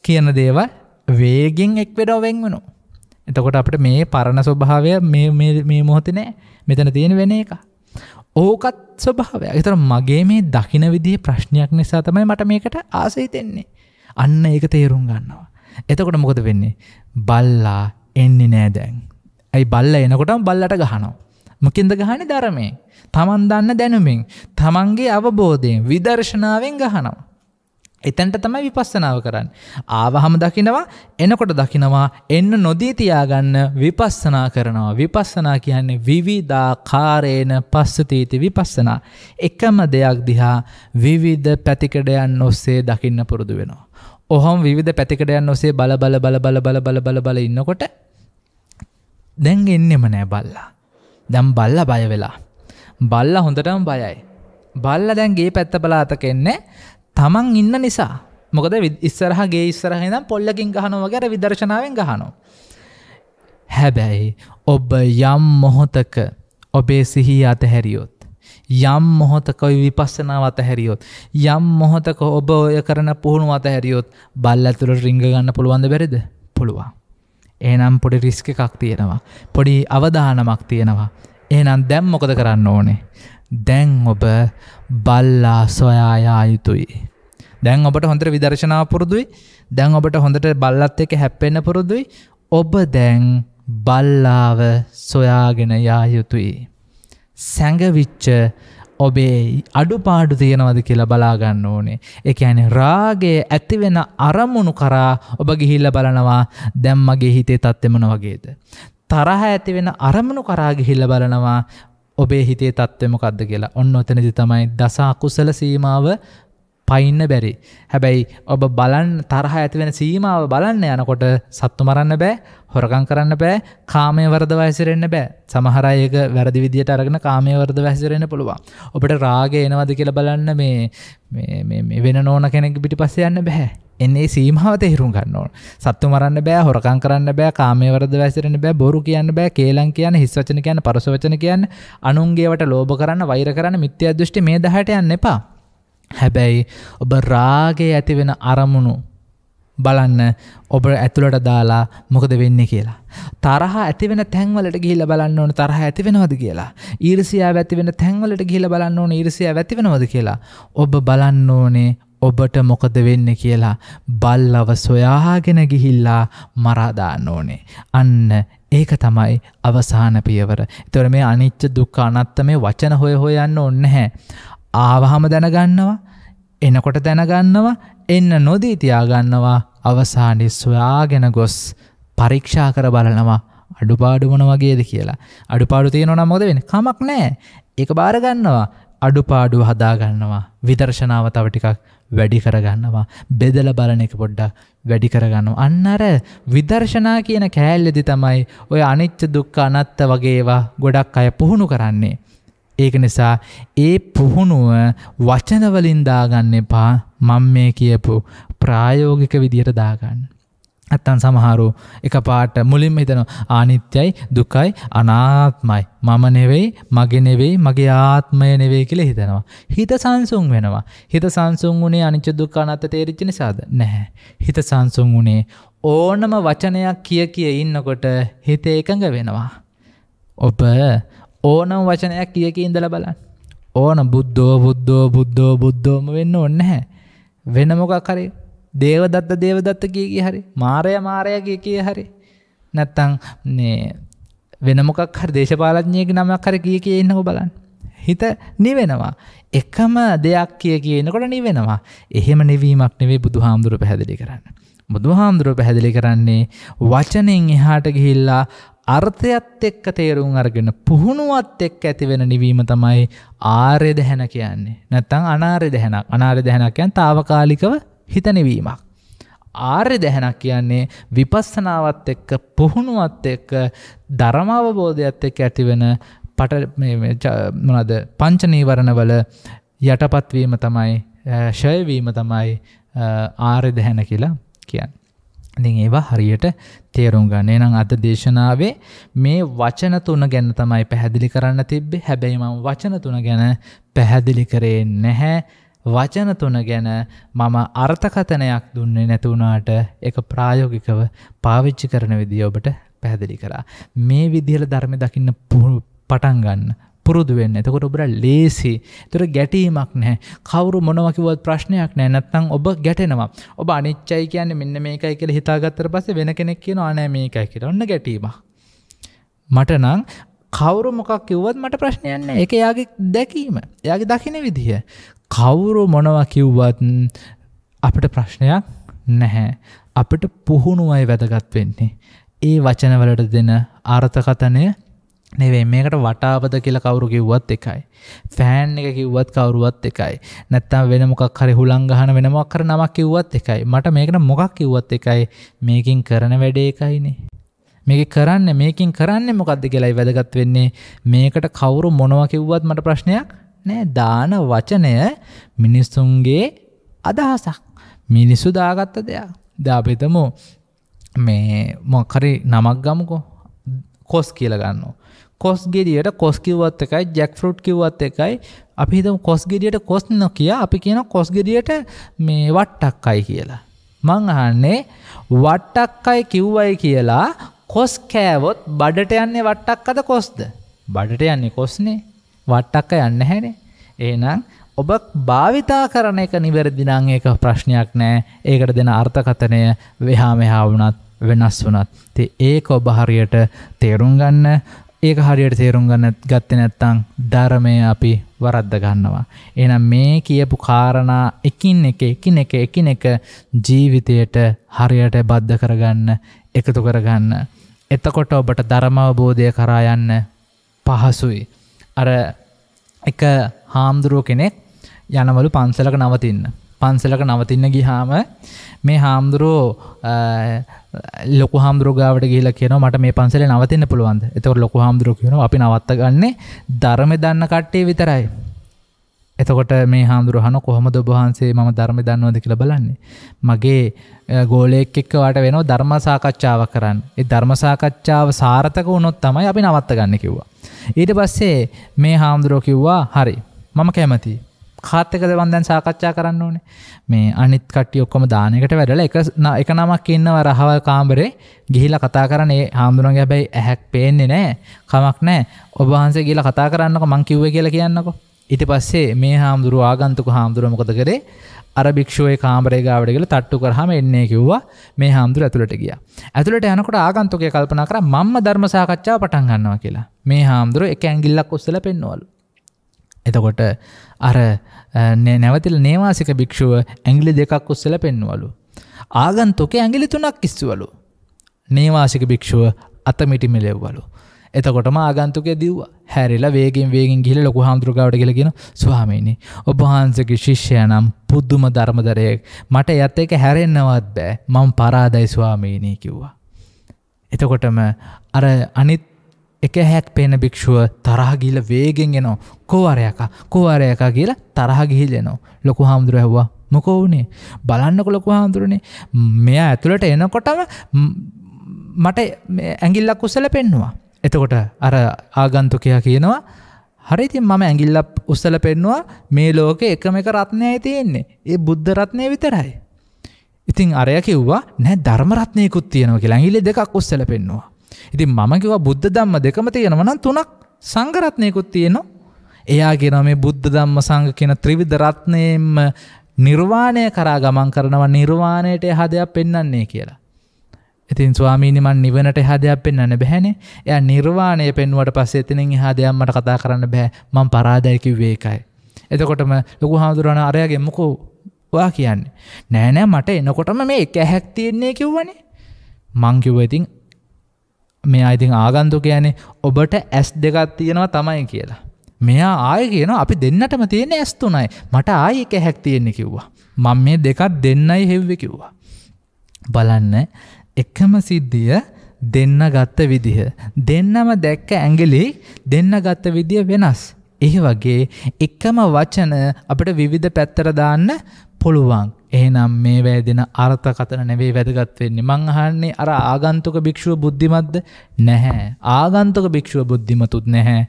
කියන දේවල් වේගෙන් එක්වෙඩවෙන් වනු. එතකොට අපට මේ පරණ ස්වභාවය මේ මොහොතිනෑ මෙතන තියෙන වෙන එක. ඕකත් ස්වභාවය එතර මගේ මේ දකින විදිහ ප්‍රශ්නයක් නිසා තමයි මට මේකට ආසහිතෙන්නේ. අන්න ඒක තේරුම් ගන්නවා. එතකොට මොකද වෙන්නේ. බල්ලා එන්නේ නෑදැන්. ඇයි බල්ල එනකොටම බල්ලට ගහනවා. මකින්ද ගහන ධරමේ තමන් දන්න දැනුමින් තමන්ගේ අවබෝධයෙන් විදර්ශනාවෙන් ගහනවා. එතැන්ට තමයි විපස්සනාව කරන්න. ආවහම දකිනවා එනකොට දකිනවා එන්න නොදීතියාගන්න විපස්සනා කරනවා. විපස්සනා කියන්නේ විවිධා කාරේන පස්සතීති විපස්සනා. එකම දෙයක් දිහා විවිධ පැතිකඩයන් ඔස්සේ දකින්න පුරුදු වෙනවා. ඔහොම විධ පැතිකඩයන් ඔසේ බල බල බල බල බල බල බල බල ඉන්නකොට දැන් එන්නෙම නෑ බල්ලා. දැම් බල්ල බය වෙලා. බල්ල හොඳටම බයයි. බල්ල දැන්ගේ පැත්ත බලාතකෙන්නේ තමන් ඉන්න නිසා මොකද ඉස්සරහගේ ඉස්සරහෙනම් පොල්ලකින් ගහනෝ ගැර විදර්ශනාවෙන් ගහනෝ. හැබැයි ඔබ යම් මොහොතක ඔබේ සිහි අතහැරියොත්. යම් මොහොතකොයි විපස්සනාව අතහැරියොත්. යම් මොහොතක ඔබ ඔය කරන පුහුණු අතහැරියොත් බල්ල ඇතුළ රිංග ගන්න පුළුවන්ද බැරිද පුළුවන්. ඒනම් පොඩි රිස්ක එකක් තියෙනවා. පොඩි අවධානමක් තියෙනවා. ඒනම් දැම් මොකද කරන්න ඕනේ. දැන් ඔබ බල්ලා සොයායා යුතුයි. දැන් ඔබට හොඳට විදර්ශනා පුරුදුයි දැන් ඔබට හොඳට බල්ලත් එක හැප්පෙන පුරුදුයි ඔබ දැන් බල්ලාව සොයාගෙන යා යුතුයි. සැඟවිච්ච ඔබේ අඩුපාඩු තියෙනවද කියලා බලාගන්න ඕනේ. එක ඇන රාගේ ඇතිවෙන අරමුණු කරා ඔබ ගිහිල්ල බලනවා දැම්මගේ හිතේ තත්වෙමන වගේද. තරහ ඇතිවෙන අරමුණු කරාගිහිල්ල බලනවා ඔබේ හිතේ තත්වමකක්ද කියලා ඔන්න ඔතනදි තමයි දසා කුසල සීමාව පයින්න බැරි. හැබැයි ඔබ බලන් තරහ ඇතිවෙන සීමාව බලන්න යනකොට සත්තු මරන්න බෑ හොරකං කරන්න බෑ කාමය වරද වැසිරෙන්න්න බෑ සමහරයක වැරදි විදිට අරගෙන කාමය වරද වැසිරෙන්න්න පුළුවන්. ඔබට රාග එනවද කියල බලන්න මේ වෙන නෝන කෙනෙක් පිටි පස්ස යන්න බැහැ. එන්නේ සීමාව තෙහිරුම් ගන්නවන් සත්තු මරන්න බෑ හොරකං කරන්න බෑ කාමේවරද වැසිරෙන බෑ බොරු කියන්න බෑ කේලං කියන්න හිස්වචන කියන්න පරසවචන කියන්න අනුන්ගේවට ලෝභ කරන්න වෛර කරන්න මිත්‍ය දෘෂ්ටි මේ දහට යන්න එපා හැබැයි ඔබ රාගේ ඇතිවෙන අරමුණු බලන්න ඔබ ඇතුළට දාලා මොකද වෙන්න කියලා. තරහ ඇතිවෙන තැන්වලට ගිහිල බලන්න ඕන තරහ ඇතිවෙනවද කියලා. ඊරිසියා ඇතිවෙන තැන්වලට ගිහිල බලන්න ඕන ඉරිසිය ඇතිවෙනවද කියලා. ඔබ බලන්න ඕනේ ඔබට මොකද වෙන්න කියලා බල්ලව සොයාගෙන ගිහිල්ලා මරාදාන්න ඕනේ. අන්න ඒක තමයි අවසාන පියවර. තොර මේ අනිච්ච දුක්ක අනත්ත මේ වචන හොය හොයන්න ඔන්න හැ. ආවහම දැනගන්නවා එනකොට දැනගන්නවා එන්න නොදී තියාගන්නවා අවසානයේ සොයාගෙන ගොස් පරීක්ෂා කර බලනවා අඩුපාඩු මොන වගේද කියලා. අඩුපාඩු තියෙනවා නම් මොකද වෙන්නේ? කමක් නැහැ. ඒක බාර ගන්නවා. අඩුපාඩු හදා ගන්නවා. විදර්ශනාව තව ටිකක් වැඩි කරගන්නවා. බෙදල බලන එක පොඩ්ඩක් වැඩි කරගන්නවා. අන්න අර විදර්ශනා කියන කෑල්ලෙදි තමයි ඔය අනිච්ච දුක්ඛ අනාත්ත වගේ ඒවා ගොඩක් අය පුහුණු කරන්නේ. ඒක නිසා ඒ පුහුණුව වචනවලින් දාගන්න එපා මම මේ කියපු ප්‍රායෝගික විදියට දාගන්න. ඇත්තන් සමහරු එක පාට මුලින්ම හිතන ආනිත්‍යයි දුකයි අනාත්මයි මම නෙවෙයි මගේ නෙවෙයි මගේ ආත්මය නෙවෙයි කියලා හිතනවා හිත සංසුන් වෙනවා හිත සංසුන් වුණේ අනිච්ච දුක්ඛ අනාත්ම තේරිච්ච නිසාද නැහැ හිත සංසුන් වුණේ ඕනම වචනයක් කිය කිය ඉන්නකොට හිත එකඟ වෙනවා ඔබ ඕනම් වචනයක් කියක ඉඳල බලන්න ඕන බුද්ධෝ බුද්ධෝ බුද්ධෝ බුද්ධෝම වෙන්න ඔන්න හැ වෙනමොකක් කරේ දේවදත්ත දේවදත්ත කියකි හරි මාරය මාරයගේ කිය හරි නැත්තං වෙනමොකක් හර දේශපාලඥයක නමක් කර කිය කිය එන්නක බලන්න හිත නිවෙනවා එකම දෙයක් කිය කියනකොට නිවෙනවා එහෙම නිවීමක් නෙවේ බුදු හාමුදුර පැහැදිලි කරන්න බුදු හාමුදුරුව පැහැදිලි කරන්නේ වචනෙන් එහාට ගිහිල්ලා අර්ථයත් එක්ක තේරුම් අරගෙන පුහුණුවත් එක් ඇතිවෙන නිවීම තමයි ආර්ය දැහැන කියන්නේ. නැත්තං අනාර්ය දැහැනක්. අනාර්ය දැහැනක් කියන්නේ తాවකාලිකව හිත නිවීමක්. ආර්ය දැහැනක් කියන්නේ විපස්සනාවත් එක්ක පුහුණුවත් එක්ක ධර්ම අවබෝධයත් එක්ක ඇතිවෙන පට මේ මොනවද පංච නීවරණවල යටපත් වීම තමයි ෂය වීම තමයි ආර්ය දැහැන කියලා කියන්නේ. ඉතින් ඒවා හරියට තේරුම් ගන්න. එහෙනම් අද දේශනාවේ මේ වචන තුන ගැන තමයි පැහැදිලි කරන්න තිබ්බේ. හැබැයි මම වචන තුන ගැන පැහැදිලි කරේ නැහැ. වචන තුන ගැන මම අර්ථකථනයක් දුන්නේ නැති වුණාට ඒක ප්‍රායෝගිකව පාවිච්චි කරන විදිය ඔබට පැහැදිලි කරා. මේ විදිහට ධර්ම දකින්න පටන් ගන්න. පුරුදු වෙන්න එතකොට ඔබට ලේසි තොර ගැටීමක් නැහැ කවරු මොනවකිවත් ප්‍රශ්නයක් නෑ නැත්තං ඔබ ගැටෙනවා ඔබ අනිච්චයි කියන්නේ මෙන්න මේකයි කියල හිතාගත්තර පස වෙන කෙනෙක් කියන අනෑ මේකයි කියට ඔන්න ගැටීම මටනං කවුරු මොකක් කිව්වත් මට ප්‍රශ්නයන්න එක යාගේ දැකීම යාගේ දකින විදිහ කවුරු මොනව කිව්වත් අපට ප්‍රශ්නයක් නැහැ අපට පුහුණුවයි වැදගත් වෙන්නේ ඒ වචනවලට දෙන ආර්ථකතනය නෙවෙයි මේකට වටාපද කියලා කවුරු කිව්වත් එකයි. ෆෑන් එක කිව්වත් කවුරුවත් එකයි. නැත්තම් වෙන මොකක් හරි හුලං ගහන වෙන මොකක් හරි නමක් කිව්වත් එකයි. මට මේකට මොකක් කිව්වත් එකයි. මේකෙන් කරන වැඩේ එකයිනේ. මේක කරන්න මේකින් කරන්නේ මොකද්ද කියලායි වැදගත් වෙන්නේ. මේකට කවුරු මොනවා කිව්වත් මට ප්‍රශ්නයක් නෑ. දාන වචනය මිනිස්සුන්ගේ අදහසක්. මිනිස්සු දාගත්ත දෙයක්. දාපෙතමු මේ මොකරි නමක් ගමුකෝ. කොස් කියලා ගන්නවා. කොස් ගෙඩියට කොස් කිව්වත් එකයි ජැක් ෆෘට් කිව්වත් එකයි අපි හිතම කොස් ගෙඩියට කොස් නොකිය අපි කියන කොස් ගෙඩියට මේ වට්ටක්කයි කියලා. මං අහන්නේ වට්ටක්කයි කිව්වයි කියලා කොස් කෑවොත් බඩට යන්නේ වට්ටක් අද කොස්ද. බඩට යන්නේ කොස්නේ වට්ටක්ක යන්න හැනේ. ඒනම් ඔබ භාවිතා කරන එක නිවැරදිනං ඒක ප්‍රශ්නයක් නෑ ඒකට දෙන අර්ථකථනය වෙහා මෙහා වුණත් වෙනස් වනත් ති ඒක ඔබහරියට තේරුම් ගන්න ඒක හරියට තේරුම් ගන්න ගත්තේ නැත්නම් ධර්මය අපි වරද්ද ගන්නවා. එහෙනම් මේ කියපු කාරණා එකින් එක එකින් එක එකින් එක ජීවිතයට හරියට බද්ධ කරගන්න, එකතු කරගන්න. එතකොට ඔබට ධර්ම අවබෝධය කරා යන්න පහසුයි. අර එක හාමුදුරුව කෙනෙක් යනවලු පන්සලක නවතින්න. පන්සලක නවතින්න ගිහාම මේ හාමුදුරුවෝ ලොක හාමුදුරුගාවට ගිල කියන මට මේ පන්සලේ නවතින්න පුළුවන්ද එතකොට ලොක හාමුදුරුව කියන අපි නවත්ත ගන්නේ ධර්ම දන්න කට්ටේ විතරයි එතකොට මේ හාමුදුරුවහන කොහොම දොබහන්සේ ම ධර්ම දන්නවද කියල බලන්නේ මගේ ගෝලෙක් එක්කවට වෙන ධර්ම සාකච්ඡාව කරන්න ඒ ධර්ම සාකච්ඡාව සාර්ථක වුණොත් තමයි අපි නවත්ත ගන්න කිව්වා ඊට පස්සේ මේ හාමුදුරුව කිව්වා හරි මම කැමති කාත්තකද වන්දැන් සාකච්ඡා කරන්න ඕනේ මේ අනිත් කට්ටි ඔක්කොම දානකට වැඩල එක එක නමක් ඉන්නව රහවල් කාම්බරේ ගිහිල කතා කරන ඒ හාමුදුරන් ගැබැයි ඇහැක් පේන්නේ නෑ කමක් නෑ ඔබහන්සේ ගිල කතා කරන්නක මං කිව්ව කියලා කියන්නකෝ ඉති පස්සේ මේ හාමුදුරු ආගන්තුක හාමුදුරමකොත කරේ අර භික්ෂුවේ කාමරේ ගාවටගල තට්ටු කරහම එන්නේ කිව්වා මේ හාමුදුර ඇතුළට ගිය. ඇතුළට යනකොට ආගන්තුකය කල්පනා කර මම ධර්ම සාකච්ඡාව පටන් ගන්නවා කියලා. මේ හාමුදුරුව එක ඇගිල්ලක් ඔස්සල පෙන්නවලු. එතකොට අර නැවතිල් නේවාසික භික්‍ෂුව ඇංගිලි දෙකක් උස්සල පෙන්වලු. ආගන්තොක ඇගිලි තුනක් ඉස්තුවලු. නේවාසික භික්‍ෂුව අතමිටිමිලෙව්වලු. එතකොටම ආගන්තුක දව හැරිලා වේගෙන් වේගෙන් ගිල ලොක හාමුදුරගාවට කියලගෙන ස්වාමීනි ඔබහන්සගේ ශිෂ්‍යය නම් පුද්දුම ධර්මදරයෙක් මට ඇත්ත එක හැරෙන්නවත් බෑ මං පරාදයි ස්වාමීනී කිව්වා. එතකොටම අර අනිත් එක හැත් පේන භික්‍ෂුව තරහගිල වේගෙන් එනෝ කෝවරයක කෝවරයක කියලා තරහගිහිල්ලනෝ ලොකු හාමුදුර ඇහවා මොකෝ වුණේ බලන්නක ලොකු හාමුදුරනේ මෙයා ඇතුළට එනකොටම මට ඇගිල්ලක් උසල පෙන්නවා එතකොට අර ආගන්තුකයා කියනවා හරිති මම ඇගිල්ලක් උස්සල පෙන්වා මේ ලෝක එකම එක රත්නයයි තියෙන්නේ ඒ බුද්ධරත්නය විතරයි ඉතින් අරය කිව්වා නෑ ධර්මරත්නයකුත් තියෙනවා කියලා ඇගිලි දෙකක් උස්සල පෙන්වා ඉතින් මම කිව්වා බුද්ධ ධම්ම දෙකම තියෙනවා නම් තුනක් සංඝ රත්නයකුත් තියෙනවා. එයා කියනවා මේ බුද්ධ ධම්ම සංඝ කියන ත්‍රිවිධ රත්නයෙන්ම නිර්වාණය කරා ගමන් කරනවා නිර්වාණයට එහා දෙයක් පෙන්වන්නේ කියලා. ඉතින් ස්වාමීනි මන් නිවනට එහා දෙයක් පෙන්වන්න බැහැනේ. එයා නිර්වාණය පෙන්වුවට පස්සේ එතනින් එහා දෙයක් මට කතා කරන්න බෑ. මං පරාදයි කිව්වේ ඒකයි. එතකොටම ලොකු හාමුදුරන අරයාගේ මොකෝ ඔයා කියන්නේ. නෑ නෑ මට එනකොටම මේ එක හැක් තියෙන්නේ කිව්වනේ. මං කිව්වා ඉතින් මෙයා ඉතින් ආගන්තු කියයනේ ඔබට ඇස් දෙකත් තියෙනවා තමයි කියලා. මෙයා ආය කියන අපි දෙන්නටම තියෙන ඇස් තුනයි මට ආය එක හැක් තියෙන්නේ කිව්වා. මං මේ දෙකත් දෙන්නයි හෙව්ව කිව්වා. බලන්න එකම සිද්ධිය දෙන්න ගත්ත විදිහ. දෙන්නම දැක්ක ඇඟලි දෙන්න ගත්ත විදිය වෙනස්. ඒ වගේ එකම වචන අපට විවිධ පැත්තර දාන්න පුළුවන්. එහෙනම් මේ වැය දෙන අර්ථකතන නැවේ වැදගත් වෙන්නේ. මං අහන්නේ අර ආගන්තුක භික්ෂුව බුද්ධිමත්ද? නැහැ. ආගන්තුක භික්ෂුව බුද්ධිමතුත් නැහැ.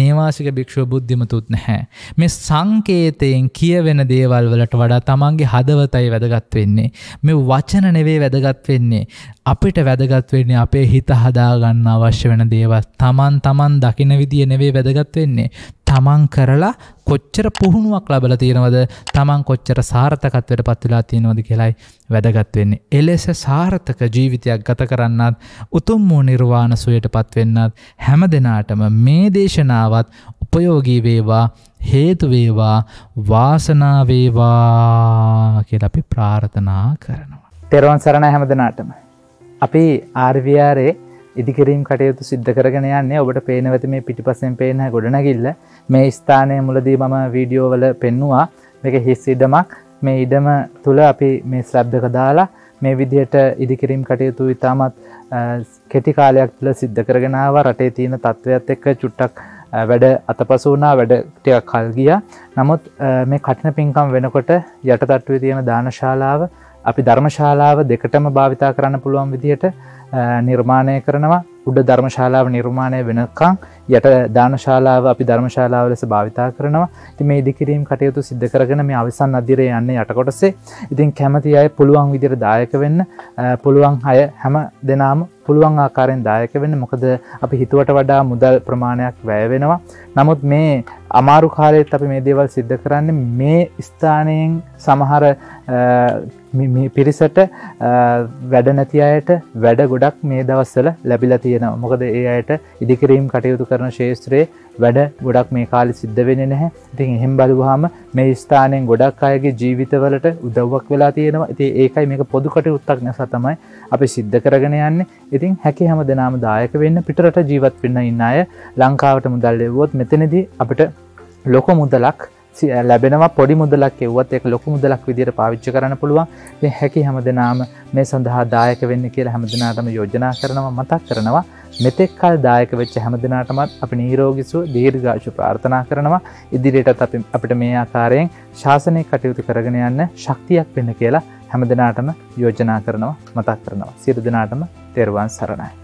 නේවාසික භික්ෂුව බුද්ධිමතුත් නැහැ. මේ සංකේතයෙන් කියවෙන දේවල් වලට වඩා තමන්ගේ හදවතයි වැදගත් වෙන්නේ. මේ වචන නෙවේ වැදගත් වෙන්නේ. අපිට වැදගත් වෙන්නේ අපේ හිත හදාගන්න අවශ්‍ය වෙන දේවල්. තමන් තමන් දකින විදිය නෙවේ වැදගත් වෙන්නේ. තමන් කරලා කොච්චර පුහුණුවක් ලබල තියෙනවද තමන් කොච්චර සාර්ථකත්වයට පත්වෙලා තියෙනවද කියලායි වැදගත් වෙන්නේ. එලෙස සාර්ථක ජීවිතයක් ගත කරන්නත් උතුම් වූ නිර්වාණ සුවයට පත්වෙන්නත් හැම දෙනාටම මේ දේශනාවත් උපයෝගී වේවා හේතු වේවා වාසනාව වේවා කියලා අපි ප්‍රාර්ථනා කරනවා. තෙරුවන් සරණ හැම දෙනාටම අපි ආර්වියාරේ ඉදිකිරීම් කටයුතු සිද්ධ කරගෙන යන්නේ ඔබට පේනවති මේ පිටිපසෙන් පේන ගොඩනැගිල්ල මේ ස්ථානය මුලදී මම වීඩියෝවල පෙන්නවා මේක හිස් ඉඩමක් මේ ඉඩම තුළ අපි මේ ස්ලබ්ධක දාලා මේ විදියට ඉදිකිරීම් කටයුතු ඉතාමත් කෙටි කාලයක් තුළ සිද්ධ කරගෙනාව රටේ තියෙන තත්ත්වයක් එක්ක චුට්ටක් වැඩ අතපසු වනා වැඩටයක් කල් ගිය නමුත් මේ කටින පින්කම් වෙනකොට යටතට්ටුව තියෙන දානශාලාව අපි ධර්මශාලාව දෙකටම භාවිතා කරන්න පුළුවන් විදිහට නිර්මාණය කරනවා උඩ ධර්මශාලාව නිර්මාණය වෙනකං යට දානශාලාව අපි ධර්මශාලාව ලෙස භාවිතා කරනවා ති මේ ඉදිකිරීම් කටයුතු සිද්ධ කරගෙන මේ අවිසන් අධිරය යන්න යටකොටසේ ඉතින් කැමති අය පුළුවන් විදිර දායක වෙන්න පුළුවන් අය හැම දෙනාම පුළුවන් ආකාරෙන් දායක වෙන්න මොකද අපි හිතුවට වඩා මුදල් ප්‍රමාණයක් වැය වෙනවා නමුත් මේ අමාරු කාලෙත් අපි මේ දේවල් සිද්ධ කරන්න මේ ස්ථානයෙන් සමහර පිරිසට වැඩ නැති අයට වැඩ ගොඩක් මේ දවස්සල ලැබිල තියෙන මොකද ඒ අයට ඉදිකිරීම් කටයුතු කරන ශේත්‍රයේ වැඩ ගොඩක් මේ කාලි සිද්ධ වෙන නැහැ ඉතින් එහෙම් බලුහාම මේ ස්ථානයෙන් ගොඩක් අයගේ ජීවිතවලට උදව්වක් වෙලා තියෙනවා ඇති ඒකයි මේක පොදුකට උත්තක් නැස තමයි අපි සිද්ධ කරගෙන යන්න ඉතින් හැකි හැම දෙනාම දායක වෙන්න පිටරට ජීවත් වෙන්න ඉන්න අය ලංකාවට මුදල් එවුවොත් මෙතනදී අපට ලොක මුදලක් ලැබෙනවා පොඩි මුදලක් එවත් එක ලොකු මුදලක් විදිර පාවිච්ච කරන පුළුවන් හැකි හැම දෙනාම මේ සඳහා දායක වෙන්න කියලා හැමදිනාටම යෝජනා කරනවා මතක් කරනවා මෙතෙක්කල් දායක වෙච්ච හැමදිනාටමත් අපි නීරෝගිසු දීර්ඝාශු ප්‍රාර්ථනා කරනවා ඉදිරියටත් අපි අපිට මේ ආකාරයෙන් ශාසනය කටයුතු කරගෙන යන්න ශක්තියක් වෙන්න කියලා හැමදිනාටම යෝජනා කරනවා මතක් කරනවා සිරදිනාටම තෙරවන් සරණයි